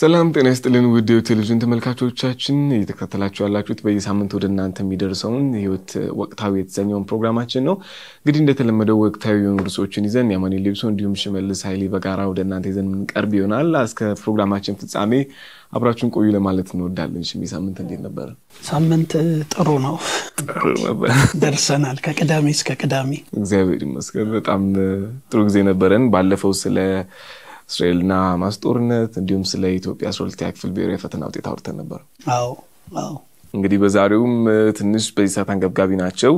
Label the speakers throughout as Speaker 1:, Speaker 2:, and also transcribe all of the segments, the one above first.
Speaker 1: ሰላም ጤና ይስጥልን ውድ የቴሌቪዥን ተመልካቾቻችን እየተከታተላችሁ ያላችሁት በየሳምንት ወደ እናንተ የሚደርሰውን ህይወት ወቅታዊ የተሰኘውን ፕሮግራማችን ነው። እንግዲህ እንደተለመደው ወቅታዊ የሆኑ ርዕሶችን ይዘን ያማኔ ሌብሶ እንዲሁም ሽመልስ ኃይሌ በጋራ ወደ እናንተ ይዘን የምንቀርብ ይሆናል። እስከ ፕሮግራማችን ፍጻሜ አብራችሁን ቆዩ ለማለት እንወዳለን። ሽሚ ሳምንት እንዴት ነበረ?
Speaker 2: ሳምንት ጥሩ ነው ደርሰናል። ከቅዳሜ እስከ ቅዳሜ
Speaker 1: እግዚአብሔር ይመስገን በጣም ጥሩ ጊዜ ነበረን። ባለፈው ስለ እስራኤልና ሐማስ ጦርነት እንዲሁም ስለ ኢትዮጵያ አስራ ክፍል ብሔራዊ ፈተና ውጤት አውርተን ነበር።
Speaker 2: አዎ አዎ።
Speaker 1: እንግዲህ በዛሬውም ትንሽ በዚህ ሰዓት አንገብጋቢ ናቸው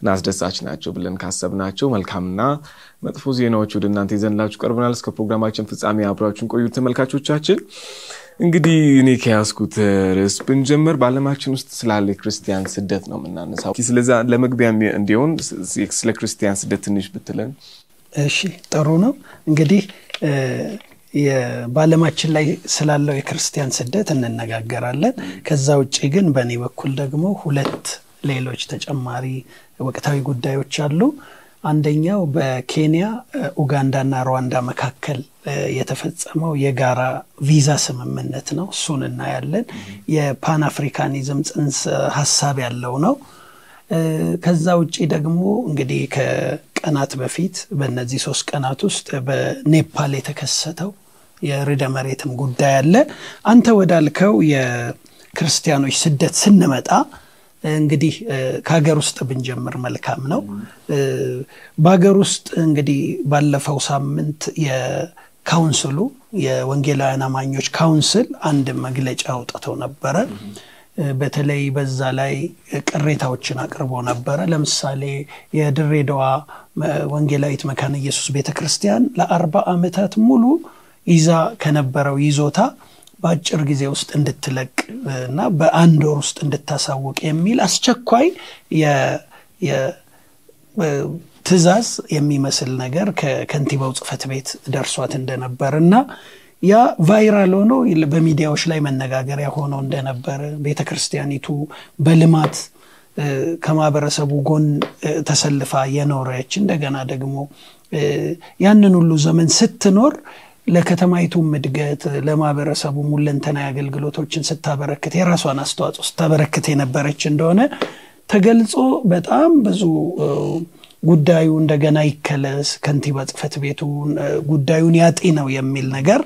Speaker 1: እና አስደሳች ናቸው ብለን ካሰብናቸው መልካምና መጥፎ ዜናዎች ወደ እናንተ ይዘንላችሁ ቀርበናል። እስከ ፕሮግራማችን ፍጻሜ አብራችን ቆዩ ተመልካቾቻችን። እንግዲህ እኔ ከያስኩት ርዕስ ብንጀምር በአለማችን ውስጥ ስላለ ክርስቲያን ስደት ነው የምናነሳው። ስለዛ ለመግቢያ እንዲሆን ስለ ክርስቲያን ስደት ትንሽ ብትለን።
Speaker 2: እሺ ጥሩ ነው እንግዲህ በዓለማችን ላይ ስላለው የክርስቲያን ስደት እንነጋገራለን። ከዛ ውጭ ግን በእኔ በኩል ደግሞ ሁለት ሌሎች ተጨማሪ ወቅታዊ ጉዳዮች አሉ። አንደኛው በኬንያ ኡጋንዳና ሩዋንዳ መካከል የተፈጸመው የጋራ ቪዛ ስምምነት ነው። እሱን እናያለን። የፓን አፍሪካኒዝም ጽንሰ ሀሳብ ያለው ነው። ከዛ ውጭ ደግሞ እንግዲህ ቀናት በፊት በእነዚህ ሶስት ቀናት ውስጥ በኔፓል የተከሰተው የርደ መሬትም ጉዳይ አለ። አንተ ወዳልከው የክርስቲያኖች ስደት ስንመጣ እንግዲህ ከሀገር ውስጥ ብንጀምር መልካም ነው። በሀገር ውስጥ እንግዲህ ባለፈው ሳምንት የካውንስሉ የወንጌላውያን አማኞች ካውንስል አንድ መግለጫ አውጥተው ነበረ። በተለይ በዛ ላይ ቅሬታዎችን አቅርቦ ነበረ። ለምሳሌ የድሬዳዋ ወንጌላዊት መካን ኢየሱስ ቤተ ክርስቲያን ለአርባ ዓመታት ሙሉ ይዛ ከነበረው ይዞታ በአጭር ጊዜ ውስጥ እንድትለቅ እና በአንድ ወር ውስጥ እንድታሳውቅ የሚል አስቸኳይ ትዕዛዝ የሚመስል ነገር ከከንቲባው ጽፈት ቤት ደርሷት እንደነበር እና ያ ቫይራል ሆኖ በሚዲያዎች ላይ መነጋገሪያ ሆኖ እንደነበረ ቤተክርስቲያኒቱ በልማት ከማህበረሰቡ ጎን ተሰልፋ የኖረች እንደገና ደግሞ ያንን ሁሉ ዘመን ስትኖር ለከተማይቱም እድገት ለማህበረሰቡ ሙለንተና አገልግሎቶችን ስታበረክት የራሷን አስተዋጽኦ ስታበረክት የነበረች እንደሆነ ተገልጾ በጣም ብዙ ጉዳዩ እንደገና ይከለስ፣ ከንቲባ ጽፈት ቤቱ ጉዳዩን ነው የሚል ነገር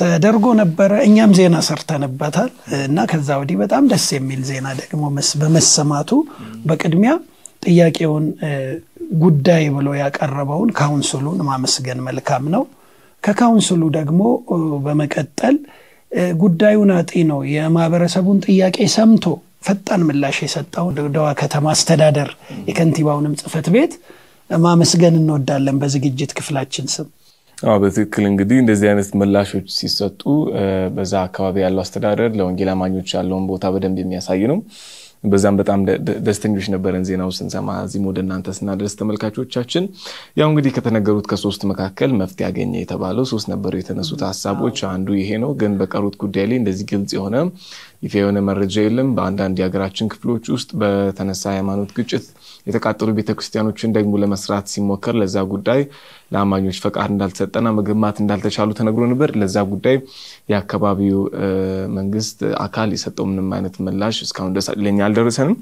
Speaker 2: ተደርጎ ነበረ። እኛም ዜና ሰርተንበታል እና ከዛ ወዲህ በጣም ደስ የሚል ዜና ደግሞ በመሰማቱ በቅድሚያ ጥያቄውን ጉዳይ ብሎ ያቀረበውን ካውንስሉን ማመስገን መልካም ነው። ከካውንስሉ ደግሞ በመቀጠል ጉዳዩን ነው የማህበረሰቡን ጥያቄ ሰምቶ ፈጣን ምላሽ የሰጠው ድሬዳዋ ከተማ አስተዳደር የከንቲባውንም ጽፈት ቤት ማመስገን እንወዳለን በዝግጅት ክፍላችን ስም።
Speaker 1: በትክክል እንግዲህ እንደዚህ አይነት ምላሾች ሲሰጡ በዛ አካባቢ ያለው አስተዳደር ለወንጌል አማኞች ያለውን ቦታ በደንብ የሚያሳይ ነው። በዛም በጣም ደስተኞች ነበረን ዜናው ስንሰማ እዚህም ወደ እናንተ ስናደርስ ተመልካቾቻችን። ያው እንግዲህ ከተነገሩት ከሶስት መካከል መፍትሄ ያገኘ የተባለው ሶስት ነበሩ የተነሱት ሀሳቦች። አንዱ ይሄ ነው። ግን በቀሩት ጉዳይ ላይ እንደዚህ ግልጽ የሆነ ይፋ የሆነ መረጃ የለም። በአንዳንድ የሀገራችን ክፍሎች ውስጥ በተነሳ ሃይማኖት ግጭት የተቃጠሉ ቤተክርስቲያኖችን ደግሞ ለመስራት ሲሞከር ለዛ ጉዳይ ለአማኞች ፈቃድ እንዳልተሰጠና መገንባት እንዳልተቻሉ ተነግሮ ነበር። ለዛ ጉዳይ የአካባቢው መንግስት አካል የሰጠው ምንም አይነት ምላሽ እስካሁን ድረስ ለኛ አልደረሰንም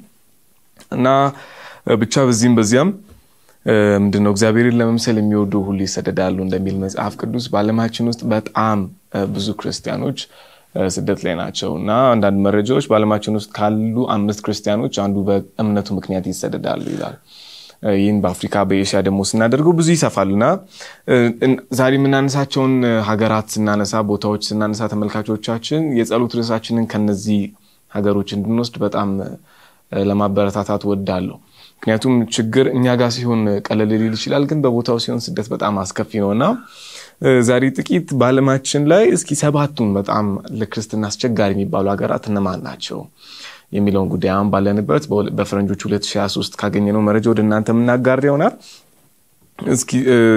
Speaker 1: እና ብቻ በዚህም በዚያም ምንድነው እግዚአብሔርን ለመምሰል የሚወዱ ሁሉ ይሰደዳሉ እንደሚል መጽሐፍ ቅዱስ በአለማችን ውስጥ በጣም ብዙ ክርስቲያኖች ስደት ላይ ናቸው እና አንዳንድ መረጃዎች በዓለማችን ውስጥ ካሉ አምስት ክርስቲያኖች አንዱ በእምነቱ ምክንያት ይሰደዳሉ ይላል። ይህን በአፍሪካ በኤሽያ ደግሞ ስናደርገው ብዙ ይሰፋል እና ዛሬ የምናነሳቸውን ሀገራት ስናነሳ፣ ቦታዎች ስናነሳ ተመልካቾቻችን የጸሎት ርዕሳችንን ከነዚህ ሀገሮች እንድንወስድ በጣም ለማበረታታት ወዳለሁ። ምክንያቱም ችግር እኛ ጋር ሲሆን ቀለል ሊል ይችላል፣ ግን በቦታው ሲሆን ስደት በጣም አስከፊ ነው እና ዛሬ ጥቂት በአለማችን ላይ እስኪ ሰባቱን በጣም ለክርስትና አስቸጋሪ የሚባሉ ሀገራት እነማን ናቸው የሚለውን ጉዳይ አሁን ባለንበት በፈረንጆች 2023 ካገኘነው መረጃ ወደ እናንተ የምናጋር ይሆናል። እስኪ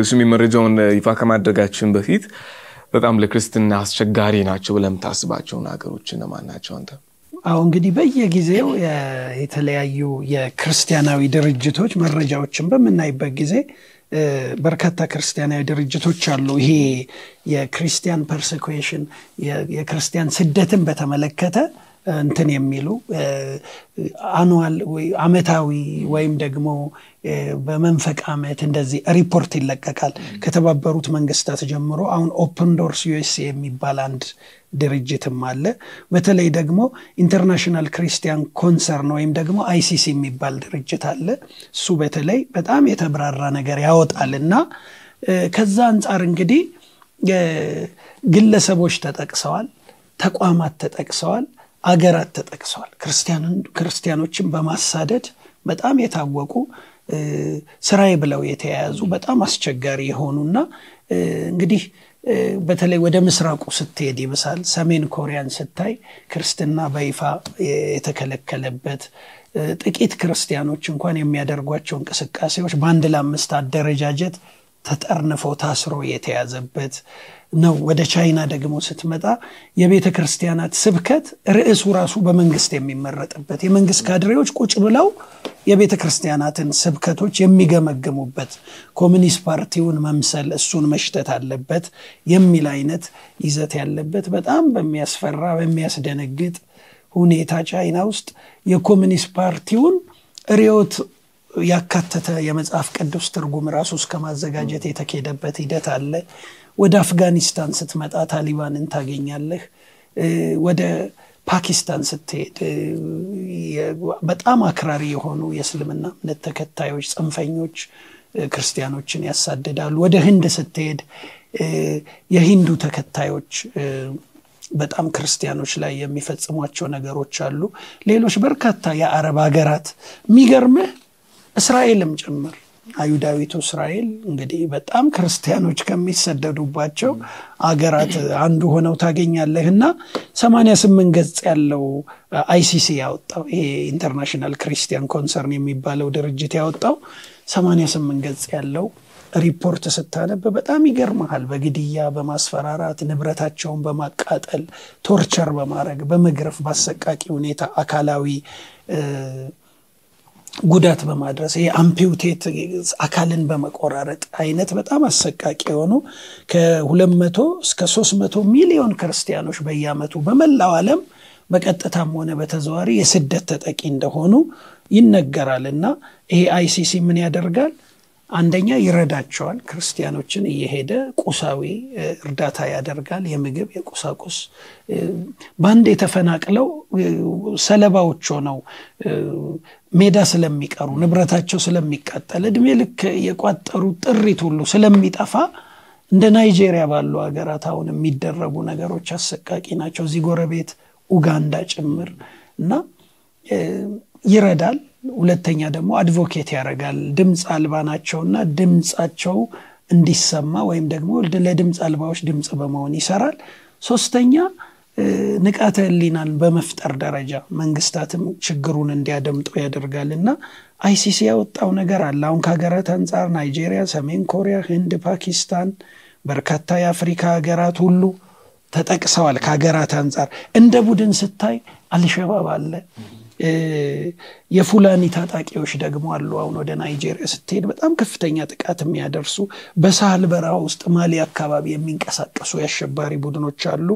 Speaker 1: ሽሚ መረጃውን ይፋ ከማድረጋችን በፊት በጣም ለክርስትና አስቸጋሪ ናቸው ለምታስባቸውን ሀገሮች እነማን ናቸው አንተ?
Speaker 2: አሁ እንግዲህ በየጊዜው የተለያዩ የክርስቲያናዊ ድርጅቶች መረጃዎችን በምናይበት ጊዜ በርካታ ክርስቲያናዊ ድርጅቶች አሉ። ይሄ የክርስቲያን ፐርሴኩሽን የክርስቲያን ስደትን በተመለከተ እንትን የሚሉ አኑዋል አመታዊ ወይም ደግሞ በመንፈቅ አመት እንደዚህ ሪፖርት ይለቀቃል። ከተባበሩት መንግስታት ጀምሮ አሁን ኦፕን ዶርስ ዩስ የሚባል አንድ ድርጅትም አለ። በተለይ ደግሞ ኢንተርናሽናል ክሪስቲያን ኮንሰርን ወይም ደግሞ አይሲሲ የሚባል ድርጅት አለ። እሱ በተለይ በጣም የተብራራ ነገር ያወጣል እና ከዛ አንጻር እንግዲህ ግለሰቦች ተጠቅሰዋል፣ ተቋማት ተጠቅሰዋል። አገራት ተጠቅሰዋል። ክርስቲያኖችን በማሳደድ በጣም የታወቁ ስራይ ብለው የተያያዙ በጣም አስቸጋሪ የሆኑና እንግዲህ በተለይ ወደ ምስራቁ ስትሄድ ይመሳል ሰሜን ኮሪያን ስታይ ክርስትና በይፋ የተከለከለበት ጥቂት ክርስቲያኖች እንኳን የሚያደርጓቸው እንቅስቃሴዎች በአንድ ለአምስት አደረጃጀት ተጠርንፎ ታስሮ የተያዘበት ነው። ወደ ቻይና ደግሞ ስትመጣ የቤተ ክርስቲያናት ስብከት ርዕሱ ራሱ በመንግስት የሚመረጥበት የመንግስት ካድሬዎች ቁጭ ብለው የቤተ ክርስቲያናትን ስብከቶች የሚገመግሙበት ኮሚኒስት ፓርቲውን መምሰል እሱን መሽተት አለበት የሚል አይነት ይዘት ያለበት በጣም በሚያስፈራ በሚያስደነግጥ ሁኔታ ቻይና ውስጥ የኮሚኒስት ፓርቲውን ሪዮት ያካተተ የመጽሐፍ ቅዱስ ትርጉም ራሱ እስከ ማዘጋጀት የተኬደበት ሂደት አለ። ወደ አፍጋኒስታን ስትመጣ ታሊባንን ታገኛለህ። ወደ ፓኪስታን ስትሄድ በጣም አክራሪ የሆኑ የእስልምና እምነት ተከታዮች፣ ጽንፈኞች ክርስቲያኖችን ያሳድዳሉ። ወደ ህንድ ስትሄድ የሂንዱ ተከታዮች በጣም ክርስቲያኖች ላይ የሚፈጽሟቸው ነገሮች አሉ። ሌሎች በርካታ የአረብ ሀገራት የሚገርምህ እስራኤልም ጭምር አይሁዳዊቱ እስራኤል እንግዲህ በጣም ክርስቲያኖች ከሚሰደዱባቸው አገራት አንዱ ሆነው ታገኛለህ እና 88 ገጽ ያለው አይሲሲ ያወጣው ይሄ ኢንተርናሽናል ክርስቲያን ኮንሰርን የሚባለው ድርጅት ያወጣው 88 ገጽ ያለው ሪፖርት ስታነብ በጣም ይገርመሃል። በግድያ በማስፈራራት ንብረታቸውን በማቃጠል ቶርቸር በማድረግ በመግረፍ በአሰቃቂ ሁኔታ አካላዊ ጉዳት በማድረስ ይሄ አምፒውቴት አካልን በመቆራረጥ አይነት በጣም አሰቃቂ የሆኑ ከ መቶ እስከ 300 ሚሊዮን ክርስቲያኖች በየአመቱ በመላው ዓለም በቀጥታም ሆነ በተዘዋሪ የስደት ተጠቂ እንደሆኑ ይነገራል እና ይሄ አይሲሲ ምን ያደርጋል አንደኛ ይረዳቸዋል። ክርስቲያኖችን እየሄደ ቁሳዊ እርዳታ ያደርጋል። የምግብ የቁሳቁስ በአንድ የተፈናቅለው ሰለባዎች ሆነው ሜዳ ስለሚቀሩ ንብረታቸው ስለሚቃጠል እድሜ ልክ የቋጠሩ ጥሪት ሁሉ ስለሚጠፋ እንደ ናይጄሪያ ባሉ ሀገራት አሁን የሚደረጉ ነገሮች አሰቃቂ ናቸው። እዚህ ጎረቤት ኡጋንዳ ጭምር እና ይረዳል። ሁለተኛ ደግሞ አድቮኬት ያደርጋል። ድምፅ አልባ ናቸውና ድምፃቸው እንዲሰማ ወይም ደግሞ ለድምፅ አልባዎች ድምፅ በመሆን ይሰራል። ሶስተኛ ንቃተ ህሊናን በመፍጠር ደረጃ መንግስታትም ችግሩን እንዲያደምጡ ያደርጋል እና አይሲሲ ያወጣው ነገር አለ። አሁን ከሀገራት አንጻር ናይጄሪያ፣ ሰሜን ኮሪያ፣ ህንድ፣ ፓኪስታን፣ በርካታ የአፍሪካ ሀገራት ሁሉ ተጠቅሰዋል። ከሀገራት አንጻር እንደ ቡድን ስታይ አልሸባብ አለ የፉላኒ ታጣቂዎች ደግሞ አሉ። አሁን ወደ ናይጄሪያ ስትሄድ በጣም ከፍተኛ ጥቃት የሚያደርሱ በሳህል በረሃ ውስጥ ማሊ አካባቢ የሚንቀሳቀሱ የአሸባሪ ቡድኖች አሉ።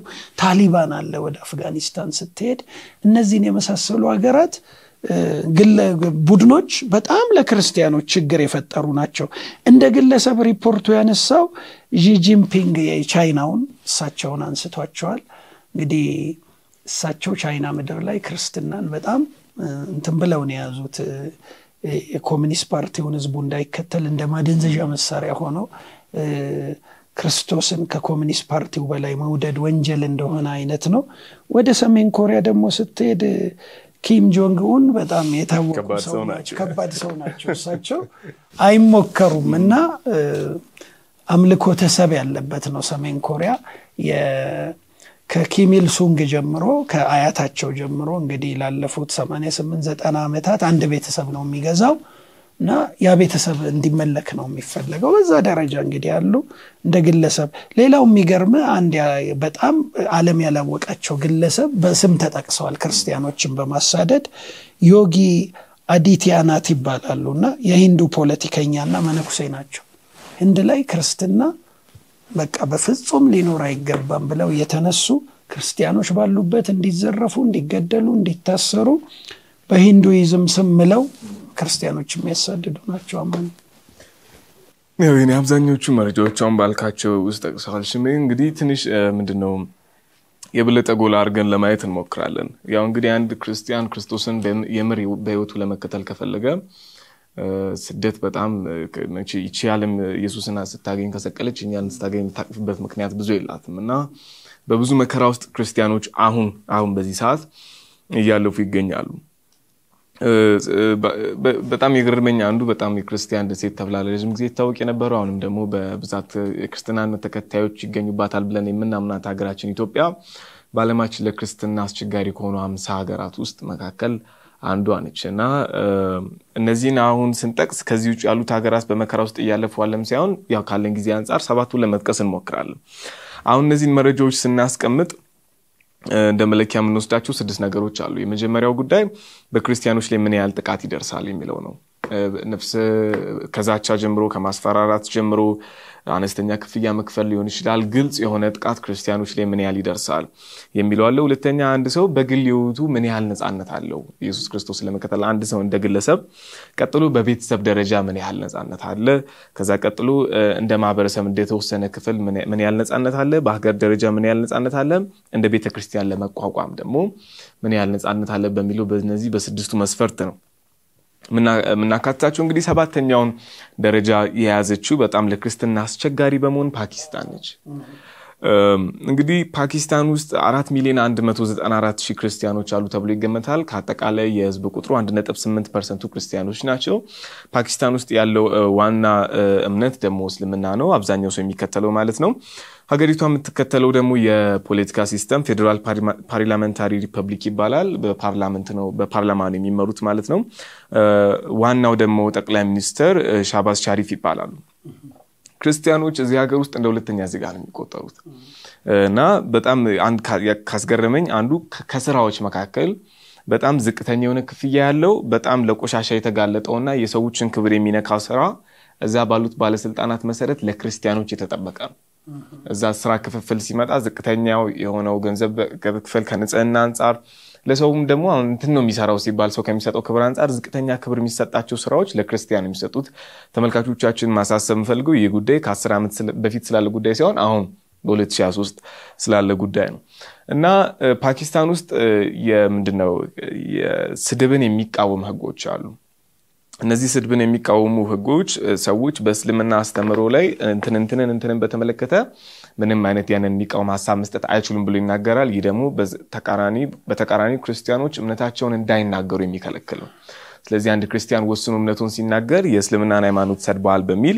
Speaker 2: ታሊባን አለ። ወደ አፍጋኒስታን ስትሄድ እነዚህን የመሳሰሉ ሀገራት ግለ ቡድኖች በጣም ለክርስቲያኖች ችግር የፈጠሩ ናቸው። እንደ ግለሰብ ሪፖርቱ ያነሳው ዢጂንፒንግ የቻይናውን እሳቸውን አንስቷቸዋል እንግዲህ እሳቸው ቻይና ምድር ላይ ክርስትናን በጣም እንትን ብለው የያዙት። የኮሚኒስት ፓርቲውን ህዝቡ እንዳይከተል እንደ ማደንዘዣ መሳሪያ ሆኖ ክርስቶስን ከኮሚኒስት ፓርቲው በላይ መውደድ ወንጀል እንደሆነ አይነት ነው። ወደ ሰሜን ኮሪያ ደግሞ ስትሄድ ኪም ጆንግን በጣም የታወቁ ሰው ናቸው፣ ከባድ ሰው ናቸው። እሳቸው አይሞከሩም እና አምልኮተሰብ ያለበት ነው ሰሜን ኮሪያ ከኪሚል ሱንግ ጀምሮ ከአያታቸው ጀምሮ እንግዲህ ላለፉት 88 ዘጠና ዓመታት አንድ ቤተሰብ ነው የሚገዛው እና ያ ቤተሰብ እንዲመለክ ነው የሚፈለገው። በዛ ደረጃ እንግዲህ ያሉ እንደ ግለሰብ። ሌላው የሚገርም አንድ በጣም አለም ያላወቃቸው ግለሰብ በስም ተጠቅሰዋል ክርስቲያኖችን በማሳደድ ዮጊ አዲቲያናት ይባላሉ እና የሂንዱ ፖለቲከኛና መነኩሴ ናቸው። ህንድ ላይ ክርስትና በቃ በፍጹም ሊኖር አይገባም ብለው የተነሱ ክርስቲያኖች ባሉበት እንዲዘረፉ፣ እንዲገደሉ፣ እንዲታሰሩ በሂንዱይዝም ስም ምለው ክርስቲያኖች የሚያሳድዱ ናቸው። አማኝ
Speaker 1: ይህ አብዛኞቹ አሁን ባልካቸው ውስጥ ጠቅሰዋል። ሽ እንግዲህ ትንሽ ምንድነው የበለጠ ጎላ አድርገን ለማየት እንሞክራለን። ያው እንግዲህ አንድ ክርስቲያን ክርስቶስን የምር በህይወቱ ለመከተል ከፈለገ ስደት በጣም ይቺ ዓለም ኢየሱስን ስታገኝ ከሰቀለች እኛን ስታገኝ የምታቅፍበት ምክንያት ብዙ የላትም እና በብዙ መከራ ውስጥ ክርስቲያኖች አሁን አሁን በዚህ ሰዓት እያለፉ ይገኛሉ። በጣም የግርመኛ አንዱ በጣም የክርስቲያን ደሴት ተብላ ለረዥም ጊዜ ይታወቅ የነበረው አሁንም ደግሞ በብዛት የክርስትናን ተከታዮች ይገኙባታል ብለን የምናምናት ሀገራችን ኢትዮጵያ በአለማችን ለክርስትና አስቸጋሪ ከሆኑ አምሳ ሀገራት ውስጥ መካከል አንዷ ነች እና እነዚህን አሁን ስንጠቅስ ከዚህ ውጭ ያሉት ሀገራት በመከራ ውስጥ እያለፉ አለም ሳይሆን ያው ካለን ጊዜ አንጻር ሰባቱን ለመጥቀስ እንሞክራለን። አሁን እነዚህን መረጃዎች ስናስቀምጥ እንደ መለኪያ የምንወስዳቸው ስድስት ነገሮች አሉ። የመጀመሪያው ጉዳይ በክርስቲያኖች ላይ ምን ያህል ጥቃት ይደርሳል የሚለው ነው። ነፍስ ከዛቻ ጀምሮ ከማስፈራራት ጀምሮ አነስተኛ ክፍያ መክፈል ሊሆን ይችላል። ግልጽ የሆነ ጥቃት ክርስቲያኖች ላይ ምን ያህል ይደርሳል የሚለው ሁለተኛ አንድ ሰው በግል ህይወቱ ምን ያህል ነፃነት አለው ኢየሱስ ክርስቶስ ለመከተል አንድ ሰው እንደ ግለሰብ፣ ቀጥሎ በቤተሰብ ደረጃ ምን ያህል ነፃነት አለ፣ ከዛ ቀጥሎ እንደ ማህበረሰብ እንደተወሰነ ክፍል ምን ያህል ነፃነት አለ፣ በሀገር ደረጃ ምን ያህል ነፃነት አለ፣ እንደ ቤተክርስቲያን ለመቋቋም ደግሞ ምን ያህል ነፃነት አለ በሚለው በነዚህ በስድስቱ መስፈርት ነው የምናካትታቸው እንግዲህ ሰባተኛውን ደረጃ የያዘችው በጣም ለክርስትና አስቸጋሪ በመሆን ፓኪስታን ነች። እንግዲህ ፓኪስታን ውስጥ አራት ሚሊዮን 194 ሺህ ክርስቲያኖች አሉ ተብሎ ይገመታል። ከአጠቃላይ የህዝብ ቁጥሩ 18 ፐርሰንቱ ክርስቲያኖች ናቸው። ፓኪስታን ውስጥ ያለው ዋና እምነት ደግሞ እስልምና ነው፣ አብዛኛው ሰው የሚከተለው ማለት ነው። ሀገሪቷ የምትከተለው ደግሞ የፖለቲካ ሲስተም ፌዴራል ፓርላመንታሪ ሪፐብሊክ ይባላል። በፓርላመንት ነው በፓርላማ ነው የሚመሩት ማለት ነው። ዋናው ደግሞ ጠቅላይ ሚኒስትር ሻባዝ ሻሪፍ ይባላሉ። ክርስቲያኖች እዚህ ሀገር ውስጥ እንደ ሁለተኛ ዜጋ ነው የሚቆጠሩት እና በጣም ካስገረመኝ አንዱ ከስራዎች መካከል በጣም ዝቅተኛ የሆነ ክፍያ ያለው በጣም ለቆሻሻ የተጋለጠውና የሰዎችን ክብር የሚነካው ስራ እዛ ባሉት ባለስልጣናት መሰረት ለክርስቲያኖች የተጠበቀ ነው። እዛ ስራ ክፍፍል ሲመጣ ዝቅተኛው የሆነው ገንዘብ ክፍል ከንጽህና አንጻር ለሰውም ደግሞ እንትን ነው የሚሰራው ሲባል ሰው ከሚሰጠው ክብር አንጻር ዝቅተኛ ክብር የሚሰጣቸው ስራዎች ለክርስቲያን የሚሰጡት ተመልካቾቻችን ማሳሰብ የምፈልገው ይህ ጉዳይ ከአስር ዓመት በፊት ስላለ ጉዳይ ሲሆን አሁን በ2023 ስላለ ጉዳይ ነው እና ፓኪስታን ውስጥ የምንድነው ስድብን የሚቃወም ህጎች አሉ። እነዚህ ስድብን የሚቃወሙ ህጎች ሰዎች በእስልምና አስተምሮ ላይ እንትን እንትንን እንትንን በተመለከተ ምንም አይነት ያንን የሚቃወም ሀሳብ መስጠት አይችሉም ብሎ ይናገራል። ይህ ደግሞ በተቃራኒ ክርስቲያኖች እምነታቸውን እንዳይናገሩ የሚከለክል ነው። ስለዚህ አንድ ክርስቲያን ወስኑ እምነቱን ሲናገር የእስልምናን ሃይማኖት ሰድበዋል በሚል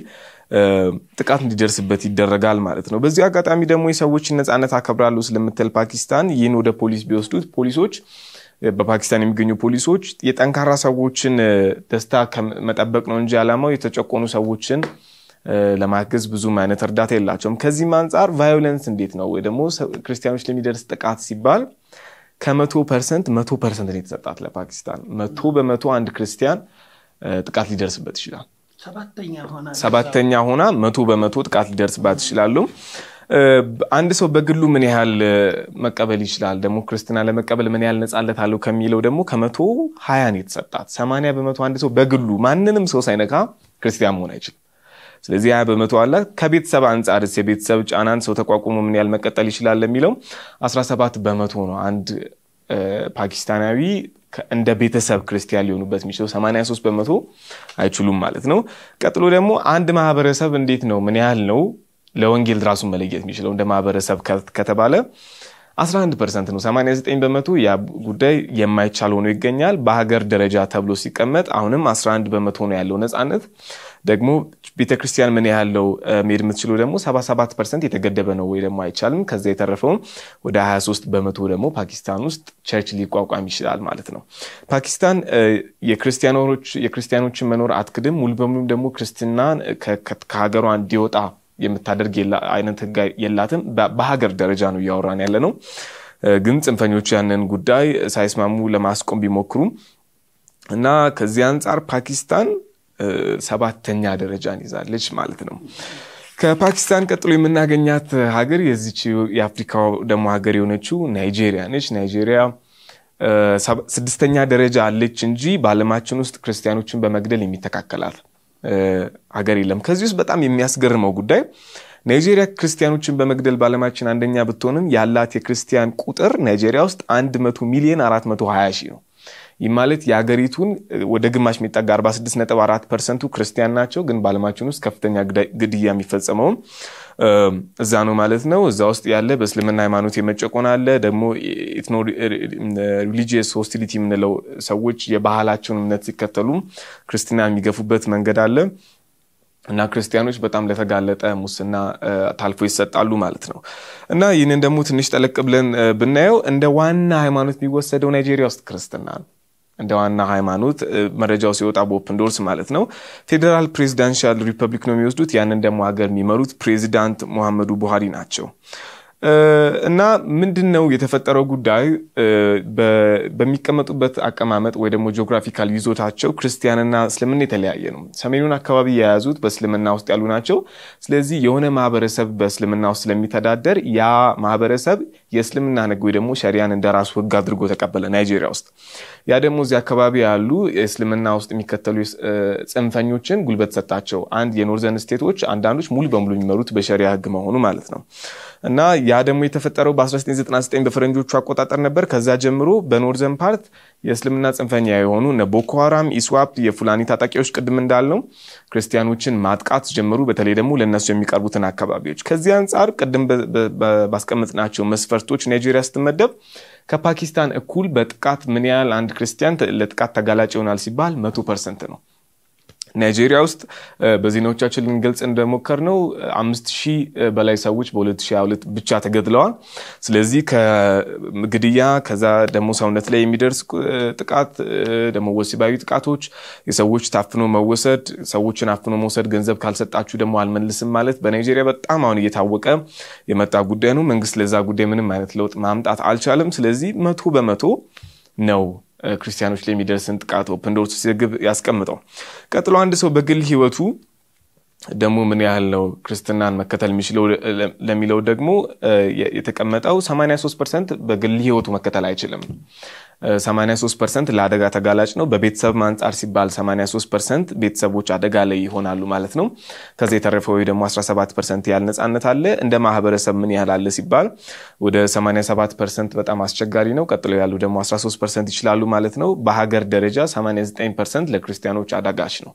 Speaker 1: ጥቃት እንዲደርስበት ይደረጋል ማለት ነው። በዚህ አጋጣሚ ደግሞ የሰዎችን ነፃነት አከብራለሁ ስለምትል ፓኪስታን ይህን ወደ ፖሊስ ቢወስዱት ፖሊሶች በፓኪስታን የሚገኙ ፖሊሶች የጠንካራ ሰዎችን ደስታ መጠበቅ ነው እንጂ አላማው የተጨቆኑ ሰዎችን ለማገዝ ብዙም አይነት እርዳታ የላቸውም። ከዚህም አንጻር ቫዮለንስ እንዴት ነው ወይ ደግሞ ክርስቲያኖች ለሚደርስ ጥቃት ሲባል ከመቶ ፐርሰንት መቶ ፐርሰንት ነው የተሰጣት ለፓኪስታን። መቶ በመቶ አንድ ክርስቲያን ጥቃት ሊደርስበት ይችላል። ሰባተኛ ሆና መቶ በመቶ ጥቃት ሊደርስባት ይችላሉም። አንድ ሰው በግሉ ምን ያህል መቀበል ይችላል፣ ደግሞ ክርስትና ለመቀበል ምን ያህል ነጻነት አለው ከሚለው ደግሞ ከመቶ ሀያ ነው የተሰጣት። ሰማንያ በመቶ አንድ ሰው በግሉ ማንንም ሰው ሳይነካ ክርስቲያን መሆን አይችልም። ስለዚህ ሀያ በመቶ አላት። ከቤተሰብ አንጻርስ የቤተሰብ ጫናን ሰው ተቋቁሞ ምን ያህል መቀጠል ይችላል ለሚለው 17 በመቶ ነው አንድ ፓኪስታናዊ እንደ ቤተሰብ ክርስቲያን ሊሆኑበት የሚችለው 83 በመቶ አይችሉም ማለት ነው። ቀጥሎ ደግሞ አንድ ማህበረሰብ እንዴት ነው ምን ያህል ነው ለወንጌል ራሱን መለየት የሚችለው እንደ ማህበረሰብ ከተባለ 11 ፐርሰንት ነው። 89 በመቶ ያ ጉዳይ የማይቻል ሆኖ ይገኛል። በሀገር ደረጃ ተብሎ ሲቀመጥ አሁንም 11 በመቶ ነው ያለው ነፃነት። ደግሞ ቤተክርስቲያን ምን ያለው መሄድ የምትችለው ደግሞ 77 ፐርሰንት የተገደበ ነው ወይ ደግሞ አይቻልም። ከዚያ የተረፈውም ወደ 23 በመቶ ደግሞ ፓኪስታን ውስጥ ቸርች ሊቋቋም ይችላል ማለት ነው። ፓኪስታን የክርስቲያኖችን መኖር አትክድም፣ ሙሉ በሙሉ ደግሞ ክርስትናን ከሀገሯ እንዲወጣ የምታደርግ አይነት ህግ የላትም። በሀገር ደረጃ ነው እያወራን ያለ ነው። ግን ጽንፈኞቹ ያንን ጉዳይ ሳይስማሙ ለማስቆም ቢሞክሩም እና ከዚህ አንጻር ፓኪስታን ሰባተኛ ደረጃን ይዛለች ማለት ነው። ከፓኪስታን ቀጥሎ የምናገኛት ሀገር የዚች የአፍሪካ ደግሞ ሀገር የሆነችው ናይጄሪያ ነች። ናይጄሪያ ስድስተኛ ደረጃ አለች እንጂ በዓለማችን ውስጥ ክርስቲያኖችን በመግደል የሚተካከላት አገር የለም። ከዚህ ውስጥ በጣም የሚያስገርመው ጉዳይ ናይጄሪያ ክርስቲያኖችን በመግደል በዓለማችን አንደኛ ብትሆንም ያላት የክርስቲያን ቁጥር ናይጄሪያ ውስጥ 100 ሚሊዮን 420 ሺህ ነው። ይህ ማለት የሀገሪቱን ወደ ግማሽ የሚጠጋ 46.4 ፐርሰንቱ ክርስቲያን ናቸው። ግን በዓለማችን ውስጥ ከፍተኛ ግድያ የሚፈጸመውም እዛ ነው ማለት ነው። እዛ ውስጥ ያለ በእስልምና ሃይማኖት የመጨቆን አለ ደግሞ ኢትኖ ሪሊጂየስ ሆስቲሊቲ የምንለው ሰዎች የባህላቸውን እምነት ሲከተሉ ክርስትና የሚገፉበት መንገድ አለ እና ክርስቲያኖች በጣም ለተጋለጠ ሙስና ታልፎ ይሰጣሉ ማለት ነው። እና ይህንን ደግሞ ትንሽ ጠለቅ ብለን ብናየው እንደ ዋና ሃይማኖት የሚወሰደው ናይጄሪያ ውስጥ ክርስትና ነው። እንደ ዋና ሃይማኖት መረጃው ሲወጣ በኦፕን ዶርስ ማለት ነው። ፌዴራል ፕሬዚዳንሻል ሪፐብሊክ ነው የሚወስዱት። ያንን ደግሞ ሀገር የሚመሩት ፕሬዚዳንት ሙሐመዱ ቡሃሪ ናቸው። እና ምንድን ነው የተፈጠረው ጉዳይ በሚቀመጡበት አቀማመጥ ወይ ደግሞ ጂኦግራፊካል ይዞታቸው ክርስቲያንና እስልምና የተለያየ ነው። ሰሜኑን አካባቢ የያዙት በእስልምና ውስጥ ያሉ ናቸው። ስለዚህ የሆነ ማህበረሰብ በእስልምና ውስጥ ስለሚተዳደር ያ ማህበረሰብ የእስልምና ህግ ወይ ደግሞ ሸሪያን እንደ ራሱ ህግ አድርጎ ተቀበለ ናይጄሪያ ውስጥ። ያ ደግሞ እዚህ አካባቢ ያሉ እስልምና ውስጥ የሚከተሉ ጽንፈኞችን ጉልበት ሰጣቸው። አንድ የኖርዘርን ስቴቶች አንዳንዶች ሙሉ በሙሉ የሚመሩት በሸሪያ ህግ መሆኑ ማለት ነው እና ያ ደግሞ የተፈጠረው በ1999 በፈረንጆቹ አቆጣጠር ነበር። ከዛ ጀምሮ በኖርዘርን ፓርት የእስልምና ጽንፈኛ የሆኑ እነ ቦኮ ሃራም፣ ኢስዋፕ፣ የፉላኒ ታጣቂዎች ቅድም እንዳለው ክርስቲያኖችን ማጥቃት ጀመሩ። በተለይ ደግሞ ለእነሱ የሚቀርቡትን አካባቢዎች። ከዚህ አንጻር ቅድም ባስቀመጥናቸው መስፈርቶች ናይጄሪያ ስትመደብ ከፓኪስታን እኩል በጥቃት ምን ያህል አንድ ክርስቲያን ለጥቃት ተጋላጭ ይሆናል ሲባል መቶ ፐርሰንት ነው። ናይጄሪያ ውስጥ በዜናዎቻችን ልንገልጽ እንደሞከር ነው አምስት ሺህ በላይ ሰዎች በ2022 ብቻ ተገድለዋል። ስለዚህ ከግድያ ከዛ ደግሞ ሰውነት ላይ የሚደርስ ጥቃት ደግሞ ወሲባዊ ጥቃቶች፣ የሰዎች ታፍኖ መወሰድ፣ ሰዎችን አፍኖ መውሰድ፣ ገንዘብ ካልሰጣችሁ ደግሞ አልመልስም ማለት በናይጄሪያ በጣም አሁን እየታወቀ የመጣ ጉዳይ ነው። መንግስት ለዛ ጉዳይ ምንም አይነት ለውጥ ማምጣት አልቻለም። ስለዚህ መቶ በመቶ ነው ክርስቲያኖች ላይ የሚደርስን ጥቃት ኦፕን ዶርስ ሲዘግብ ያስቀምጠው። ቀጥሎ አንድ ሰው በግል ህይወቱ ደግሞ ምን ያህል ነው ክርስትናን መከተል የሚችለው ለሚለው ደግሞ የተቀመጠው 83 ፐርሰንት በግል ህይወቱ መከተል አይችልም። 83 ፐርሰንት ለአደጋ ተጋላጭ ነው። በቤተሰብ አንጻር ሲባል 83 ፐርሰንት ቤተሰቦች አደጋ ላይ ይሆናሉ ማለት ነው። ከዚህ የተረፈ ወይ ደግሞ 17 ፐርሰንት ያህል ነጻነት አለ። እንደ ማህበረሰብ ምን ያህል አለ ሲባል ወደ 87 ፐርሰንት በጣም አስቸጋሪ ነው። ቀጥሎ ያሉ ደግሞ 13 ፐርሰንት ይችላሉ ማለት ነው። በሀገር ደረጃ 89 ፐርሰንት ለክርስቲያኖች አዳጋች ነው።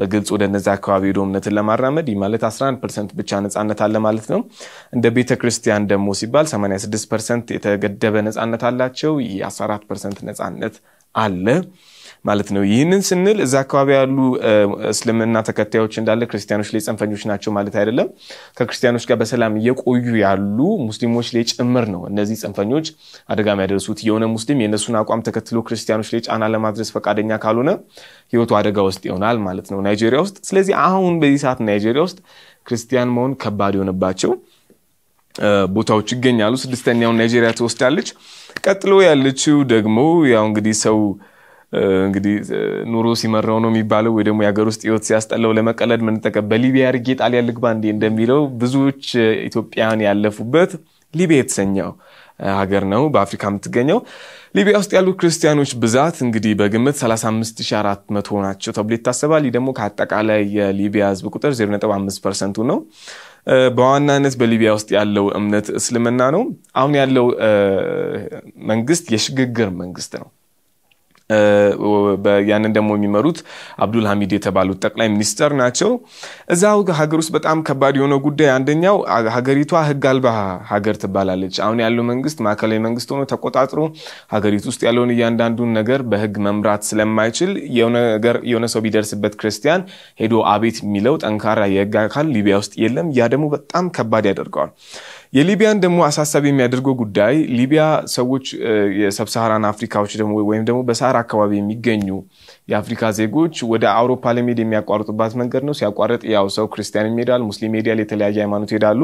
Speaker 1: በግልጽ ወደ እነዚ አካባቢ ሄዶ እምነትን ለማራመድ ይህ ማለት 11 ፐርሰንት ብቻ ነጻነት አለ ማለት ነው። እንደ ቤተ ክርስቲያን ደግሞ ሲባል 86 ፐርሰንት የተገደበ ነጻነት አላቸው። ይህ 14 ፐርሰንት ነፃነት አለ ማለት ነው። ይህንን ስንል እዚ አካባቢ ያሉ እስልምና ተከታዮች እንዳለ ክርስቲያኖች ላይ ጽንፈኞች ናቸው ማለት አይደለም። ከክርስቲያኖች ጋር በሰላም እየቆዩ ያሉ ሙስሊሞች ላይ ጭምር ነው እነዚህ ጽንፈኞች አደጋ የሚያደርሱት። የሆነ ሙስሊም የእነሱን አቋም ተከትሎ ክርስቲያኖች ላይ ጫና ለማድረስ ፈቃደኛ ካልሆነ ህይወቱ አደጋ ውስጥ ይሆናል ማለት ነው ናይጄሪያ ውስጥ። ስለዚህ አሁን በዚህ ሰዓት ናይጄሪያ ውስጥ ክርስቲያን መሆን ከባድ የሆነባቸው ቦታዎች ይገኛሉ። ስድስተኛውን ናይጄሪያ ትወስዳለች። ቀጥሎ ያለችው ደግሞ ያው እንግዲህ ሰው እንግዲህ ኑሮ ሲመራው ነው የሚባለው ወይ ደግሞ የሀገር ውስጥ ህይወት ሲያስጠላው ለመቀለድ ምንጠቀም በሊቢያ ርጌ ጣሊያን ልግባ እንዴ እንደሚለው ብዙዎች ኢትዮጵያን ያለፉበት ሊቢያ የተሰኘው ሀገር ነው በአፍሪካ የምትገኘው። ሊቢያ ውስጥ ያሉ ክርስቲያኖች ብዛት እንግዲህ በግምት 35400 ናቸው ተብሎ ይታሰባል። ይህ ደግሞ ከአጠቃላይ የሊቢያ ህዝብ ቁጥር 0.5 ፐርሰንቱ ነው። በዋናነት በሊቢያ ውስጥ ያለው እምነት እስልምና ነው። አሁን ያለው መንግስት የሽግግር መንግስት ነው። ያንን ደግሞ የሚመሩት አብዱል ሀሚድ የተባሉት ጠቅላይ ሚኒስተር ናቸው። እዛው ሀገር ውስጥ በጣም ከባድ የሆነው ጉዳይ አንደኛው ሀገሪቷ ህግ አልባ ሀገር ትባላለች። አሁን ያለው መንግስት ማዕከላዊ መንግስት ሆኖ ተቆጣጥሮ ሀገሪቱ ውስጥ ያለውን እያንዳንዱን ነገር በህግ መምራት ስለማይችል የሆነ ሰው ቢደርስበት ክርስቲያን ሄዶ አቤት የሚለው ጠንካራ የህግ አካል ሊቢያ ውስጥ የለም። ያ ደግሞ በጣም ከባድ ያደርገዋል። የሊቢያን ደግሞ አሳሳቢ የሚያደርገው ጉዳይ ሊቢያ ሰዎች የሰብሳራን አፍሪካዎች ደግሞ ወይም ደግሞ በሳር አካባቢ የሚገኙ የአፍሪካ ዜጎች ወደ አውሮፓ ለመሄድ የሚያቋርጡባት መንገድ ነው። ሲያቋርጥ ያው ሰው ክርስቲያን ይሄዳል፣ ሙስሊም ይሄዳል፣ የተለያየ ሃይማኖት ይሄዳሉ።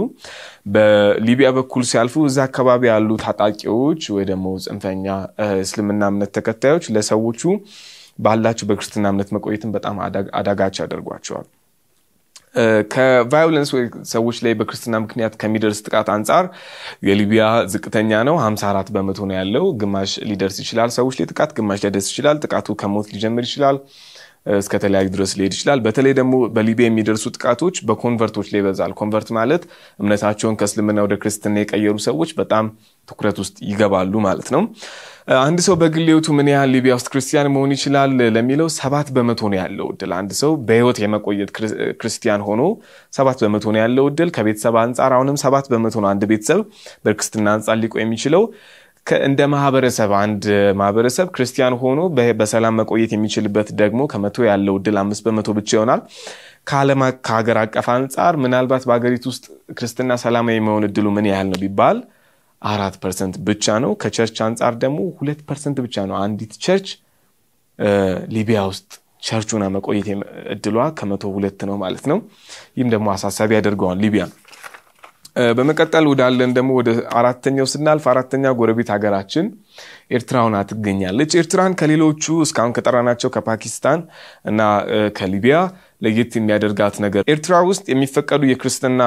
Speaker 1: በሊቢያ በኩል ሲያልፉ እዛ አካባቢ ያሉ ታጣቂዎች ወይ ደግሞ ጽንፈኛ እስልምና እምነት ተከታዮች ለሰዎቹ ባላቸው በክርስትና እምነት መቆየትን በጣም አዳጋች ያደርጓቸዋል። ከቫዮለንስ ሰዎች ላይ በክርስትና ምክንያት ከሚደርስ ጥቃት አንጻር የሊቢያ ዝቅተኛ ነው። 54 በመቶ ነው ያለው። ግማሽ ሊደርስ ይችላል፣ ሰዎች ላይ ጥቃት ግማሽ ሊደርስ ይችላል። ጥቃቱ ከሞት ሊጀምር ይችላል እስከ ተለያዩ ድረስ ሊሄድ ይችላል። በተለይ ደግሞ በሊቢያ የሚደርሱ ጥቃቶች በኮንቨርቶች ላይ ይበዛል። ኮንቨርት ማለት እምነታቸውን ከእስልምና ወደ ክርስትና የቀየሩ ሰዎች በጣም ትኩረት ውስጥ ይገባሉ ማለት ነው። አንድ ሰው በግሌቱ ምን ያህል ሊቢያ ውስጥ ክርስቲያን መሆን ይችላል ለሚለው ሰባት በመቶ ነው ያለው እድል። አንድ ሰው በህይወት የመቆየት ክርስቲያን ሆኖ ሰባት በመቶ ነው ያለው እድል። ከቤተሰብ አንጻር አሁንም ሰባት በመቶ ነው አንድ ቤተሰብ በክርስትና አንጻር ሊቆይ የሚችለው እንደ ማህበረሰብ አንድ ማህበረሰብ ክርስቲያን ሆኖ በሰላም መቆየት የሚችልበት ደግሞ ከመቶ ያለው እድል አምስት በመቶ ብቻ ይሆናል። ከዓለም ከሀገር አቀፍ አንጻር ምናልባት በሀገሪቱ ውስጥ ክርስትና ሰላማዊ የመሆን እድሉ ምን ያህል ነው ቢባል አራት ፐርሰንት ብቻ ነው። ከቸርች አንጻር ደግሞ ሁለት ፐርሰንት ብቻ ነው። አንዲት ቸርች ሊቢያ ውስጥ ቸርቹና መቆየት እድሏ ከመቶ ሁለት ነው ማለት ነው። ይህም ደግሞ አሳሳቢ ያደርገዋል ሊቢያ በመቀጠል ወዳለን ደግሞ ወደ አራተኛው ስናልፍ አራተኛ ጎረቤት ሀገራችን ኤርትራ ሆና ትገኛለች። ኤርትራን ከሌሎቹ እስካሁን ከጠራናቸው ከፓኪስታን እና ከሊቢያ ለየት የሚያደርጋት ነገር ኤርትራ ውስጥ የሚፈቀዱ የክርስትና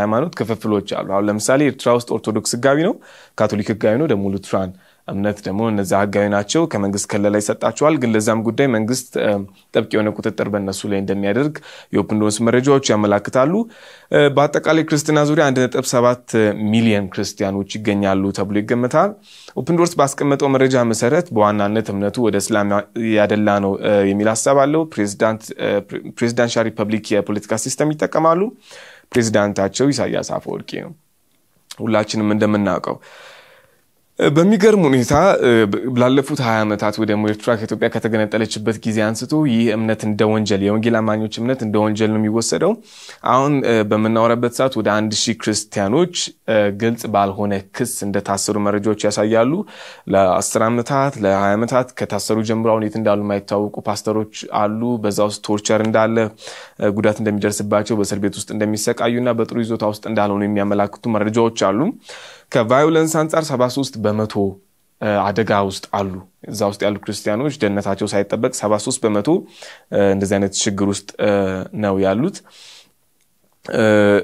Speaker 1: ሃይማኖት ክፍፍሎች አሉ። አሁን ለምሳሌ ኤርትራ ውስጥ ኦርቶዶክስ ህጋዊ ነው፣ ካቶሊክ ህጋዊ ነው፣ ደግሞ ሉትራን እምነት ደግሞ እነዚ ህጋዊ ናቸው። ከመንግስት ከለላ ይሰጣቸዋል። ግን ለዛም ጉዳይ መንግስት ጠብቅ የሆነ ቁጥጥር በእነሱ ላይ እንደሚያደርግ የኦፕንዶስ መረጃዎች ያመላክታሉ። በአጠቃላይ ክርስትና ዙሪያ 1.7 ሚሊዮን ክርስቲያኖች ይገኛሉ ተብሎ ይገመታል። ኦፕንዶርስ ባስቀመጠው መረጃ መሰረት በዋናነት እምነቱ ወደ እስላም ያደላ ነው የሚል ሀሳብ አለው። ፕሬዚዳንሻ ሪፐብሊክ የፖለቲካ ሲስተም ይጠቀማሉ። ፕሬዚዳንታቸው ኢሳያስ አፈወርቂ ነው፣ ሁላችንም እንደምናውቀው በሚገርም ሁኔታ ላለፉት ሀያ ዓመታት ወይ ደግሞ ኤርትራ ከኢትዮጵያ ከተገነጠለችበት ጊዜ አንስቶ ይህ እምነት እንደ ወንጀል የወንጌል አማኞች እምነት እንደ ወንጀል ነው የሚወሰደው። አሁን በምናወራበት ሰዓት ወደ አንድ ሺህ ክርስቲያኖች ግልጽ ባልሆነ ክስ እንደታሰሩ መረጃዎች ያሳያሉ። ለአስር ዓመታት ለሀያ ዓመታት ከታሰሩ ጀምሮ አሁን የት እንዳሉ የማይታወቁ ፓስተሮች አሉ። በዛ ውስጥ ቶርቸር እንዳለ፣ ጉዳት እንደሚደርስባቸው፣ በእስር ቤት ውስጥ እንደሚሰቃዩና በጥሩ ይዞታ ውስጥ እንዳልሆኑ የሚያመላክቱ መረጃዎች አሉ። ከቫዮለንስ አንጻር 73 በመቶ አደጋ ውስጥ አሉ። እዛ ውስጥ ያሉ ክርስቲያኖች ደህንነታቸው ሳይጠበቅ 73 በመቶ እንደዚህ አይነት ችግር ውስጥ ነው ያሉት።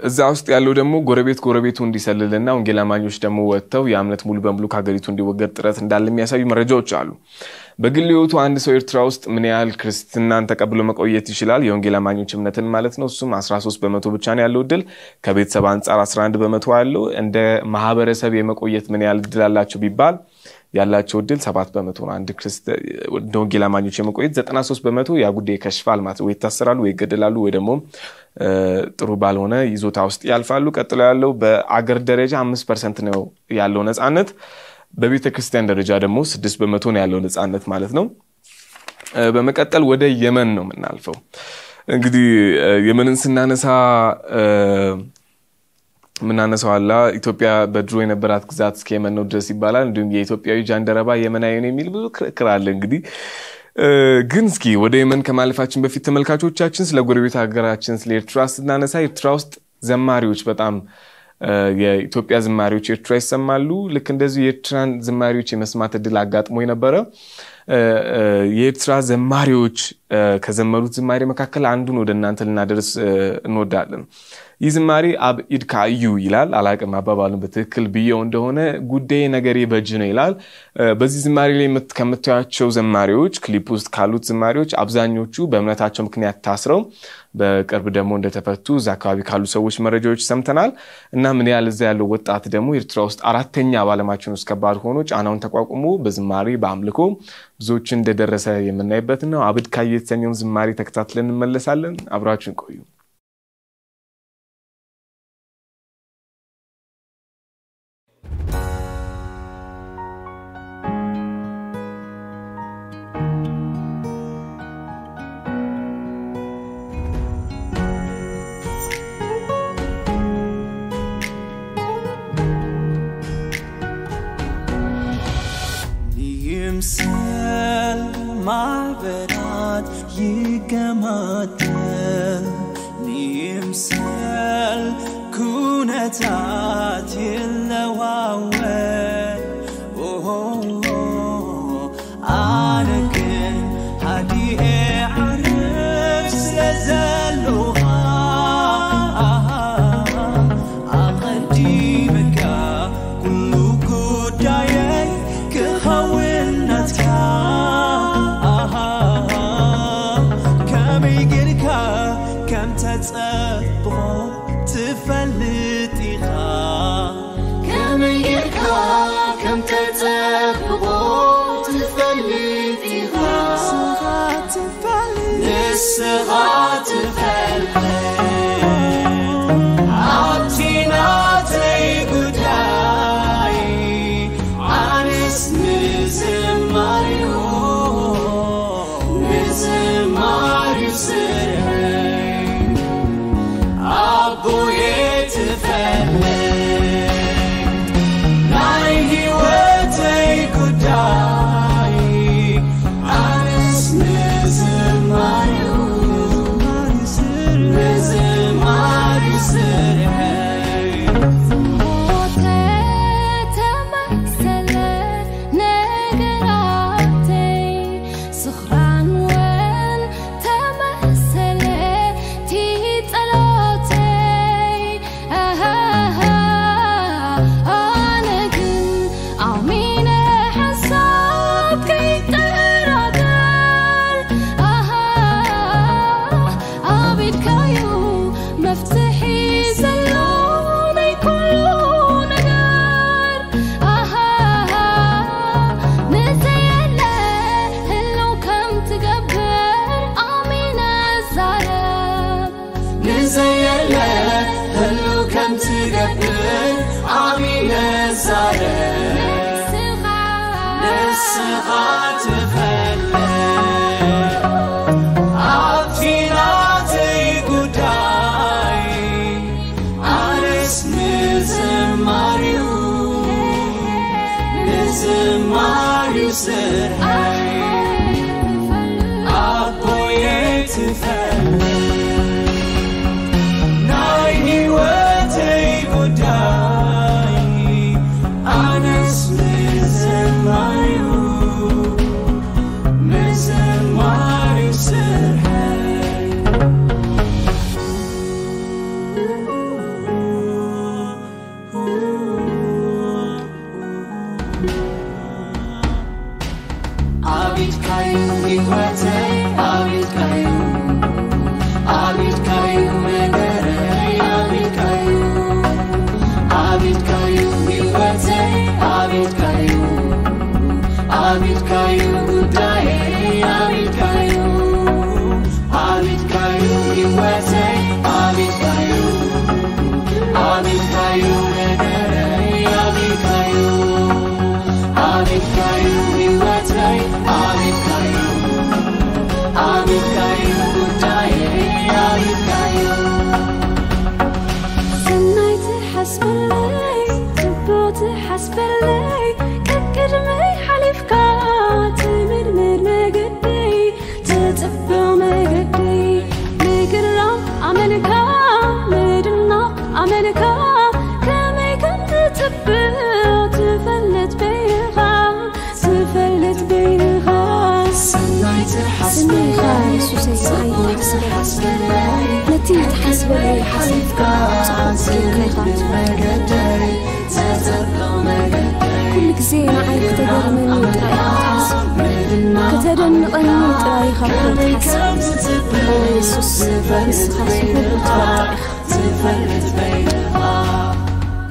Speaker 1: እዛ ውስጥ ያለው ደግሞ ጎረቤት ጎረቤቱ እንዲሰልልና ወንጌል አማኞች ደግሞ ወጥተው የእምነት ሙሉ በሙሉ ከሀገሪቱ እንዲወገድ ጥረት እንዳለ የሚያሳዩ መረጃዎች አሉ። በግል ህይወቱ አንድ ሰው ኤርትራ ውስጥ ምን ያህል ክርስትናን ተቀብሎ መቆየት ይችላል? የወንጌል አማኞች እምነትን ማለት ነው። እሱም 13 በመቶ ብቻ ነው ያለው እድል። ከቤተሰብ አንጻር 11 በመቶ አለው። እንደ ማህበረሰብ የመቆየት ምን ያህል እድል አላቸው ቢባል ያላቸው እድል ሰባት በመቶ ነው። አንድ እንደ ወንጌል አማኞች የመቆየት ዘጠና ሶስት በመቶ ያ ጉዳይ ከሽፋል ማለት ወይ ይታሰራሉ፣ ወይ ይገደላሉ፣ ወይ ደግሞ ጥሩ ባልሆነ ይዞታ ውስጥ ያልፋሉ። ቀጥሎ ያለው በአገር ደረጃ አምስት ፐርሰንት ነው ያለው ነፃነት። በቤተ ክርስቲያን ደረጃ ደግሞ ስድስት በመቶ ነው ያለው ነፃነት ማለት ነው። በመቀጠል ወደ የመን ነው የምናልፈው። እንግዲህ የመንን ስናነሳ የምናነሰው አላ ኢትዮጵያ በድሮ የነበራት ግዛት እስከ የመን ነው ድረስ ይባላል። እንዲሁም የኢትዮጵያዊ ጃንደረባ የመናዊ ነው የሚል ብዙ ክርክር አለ። እንግዲህ ግን እስኪ ወደ የመን ከማለፋችን በፊት ተመልካቾቻችን ስለ ጎረቤት ሀገራችን ስለ ኤርትራ ስናነሳ ኤርትራ ውስጥ ዘማሪዎች በጣም የኢትዮጵያ ዝማሪዎች ኤርትራ ይሰማሉ። ልክ እንደዚሁ የኤርትራን ዝማሪዎች የመስማት እድል አጋጥሞ የነበረ የኤርትራ ዘማሪዎች ከዘመሩት ዝማሬ መካከል አንዱን ወደ እናንተ ልናደርስ እንወዳለን። ይህ ዝማሬ አብ ኢድካ እዩ ይላል። አላቅም አባባሉን በትክክል ብየው እንደሆነ ጉዳይ ነገር በእጅ ነው ይላል። በዚህ ዝማሪ ላይ ከምታያቸው ዘማሪዎች፣ ክሊፕ ውስጥ ካሉት ዝማሪዎች አብዛኞቹ በእምነታቸው ምክንያት ታስረው በቅርብ ደግሞ እንደተፈቱ እዚ አካባቢ ካሉ ሰዎች መረጃዎች ሰምተናል እና ምን ያህል እዛ ያለው ወጣት ደግሞ ኤርትራ ውስጥ አራተኛ በዓለማችን ውስጥ ከባድ ሆኖ ጫናውን ተቋቁሞ በዝማሬ በአምልኮ ብዙዎችን እንደደረሰ የምናይበት ነው። አብድ የተሰኘውን ዝማሬ ተከታትለን እንመለሳለን። አብራችን ቆዩ።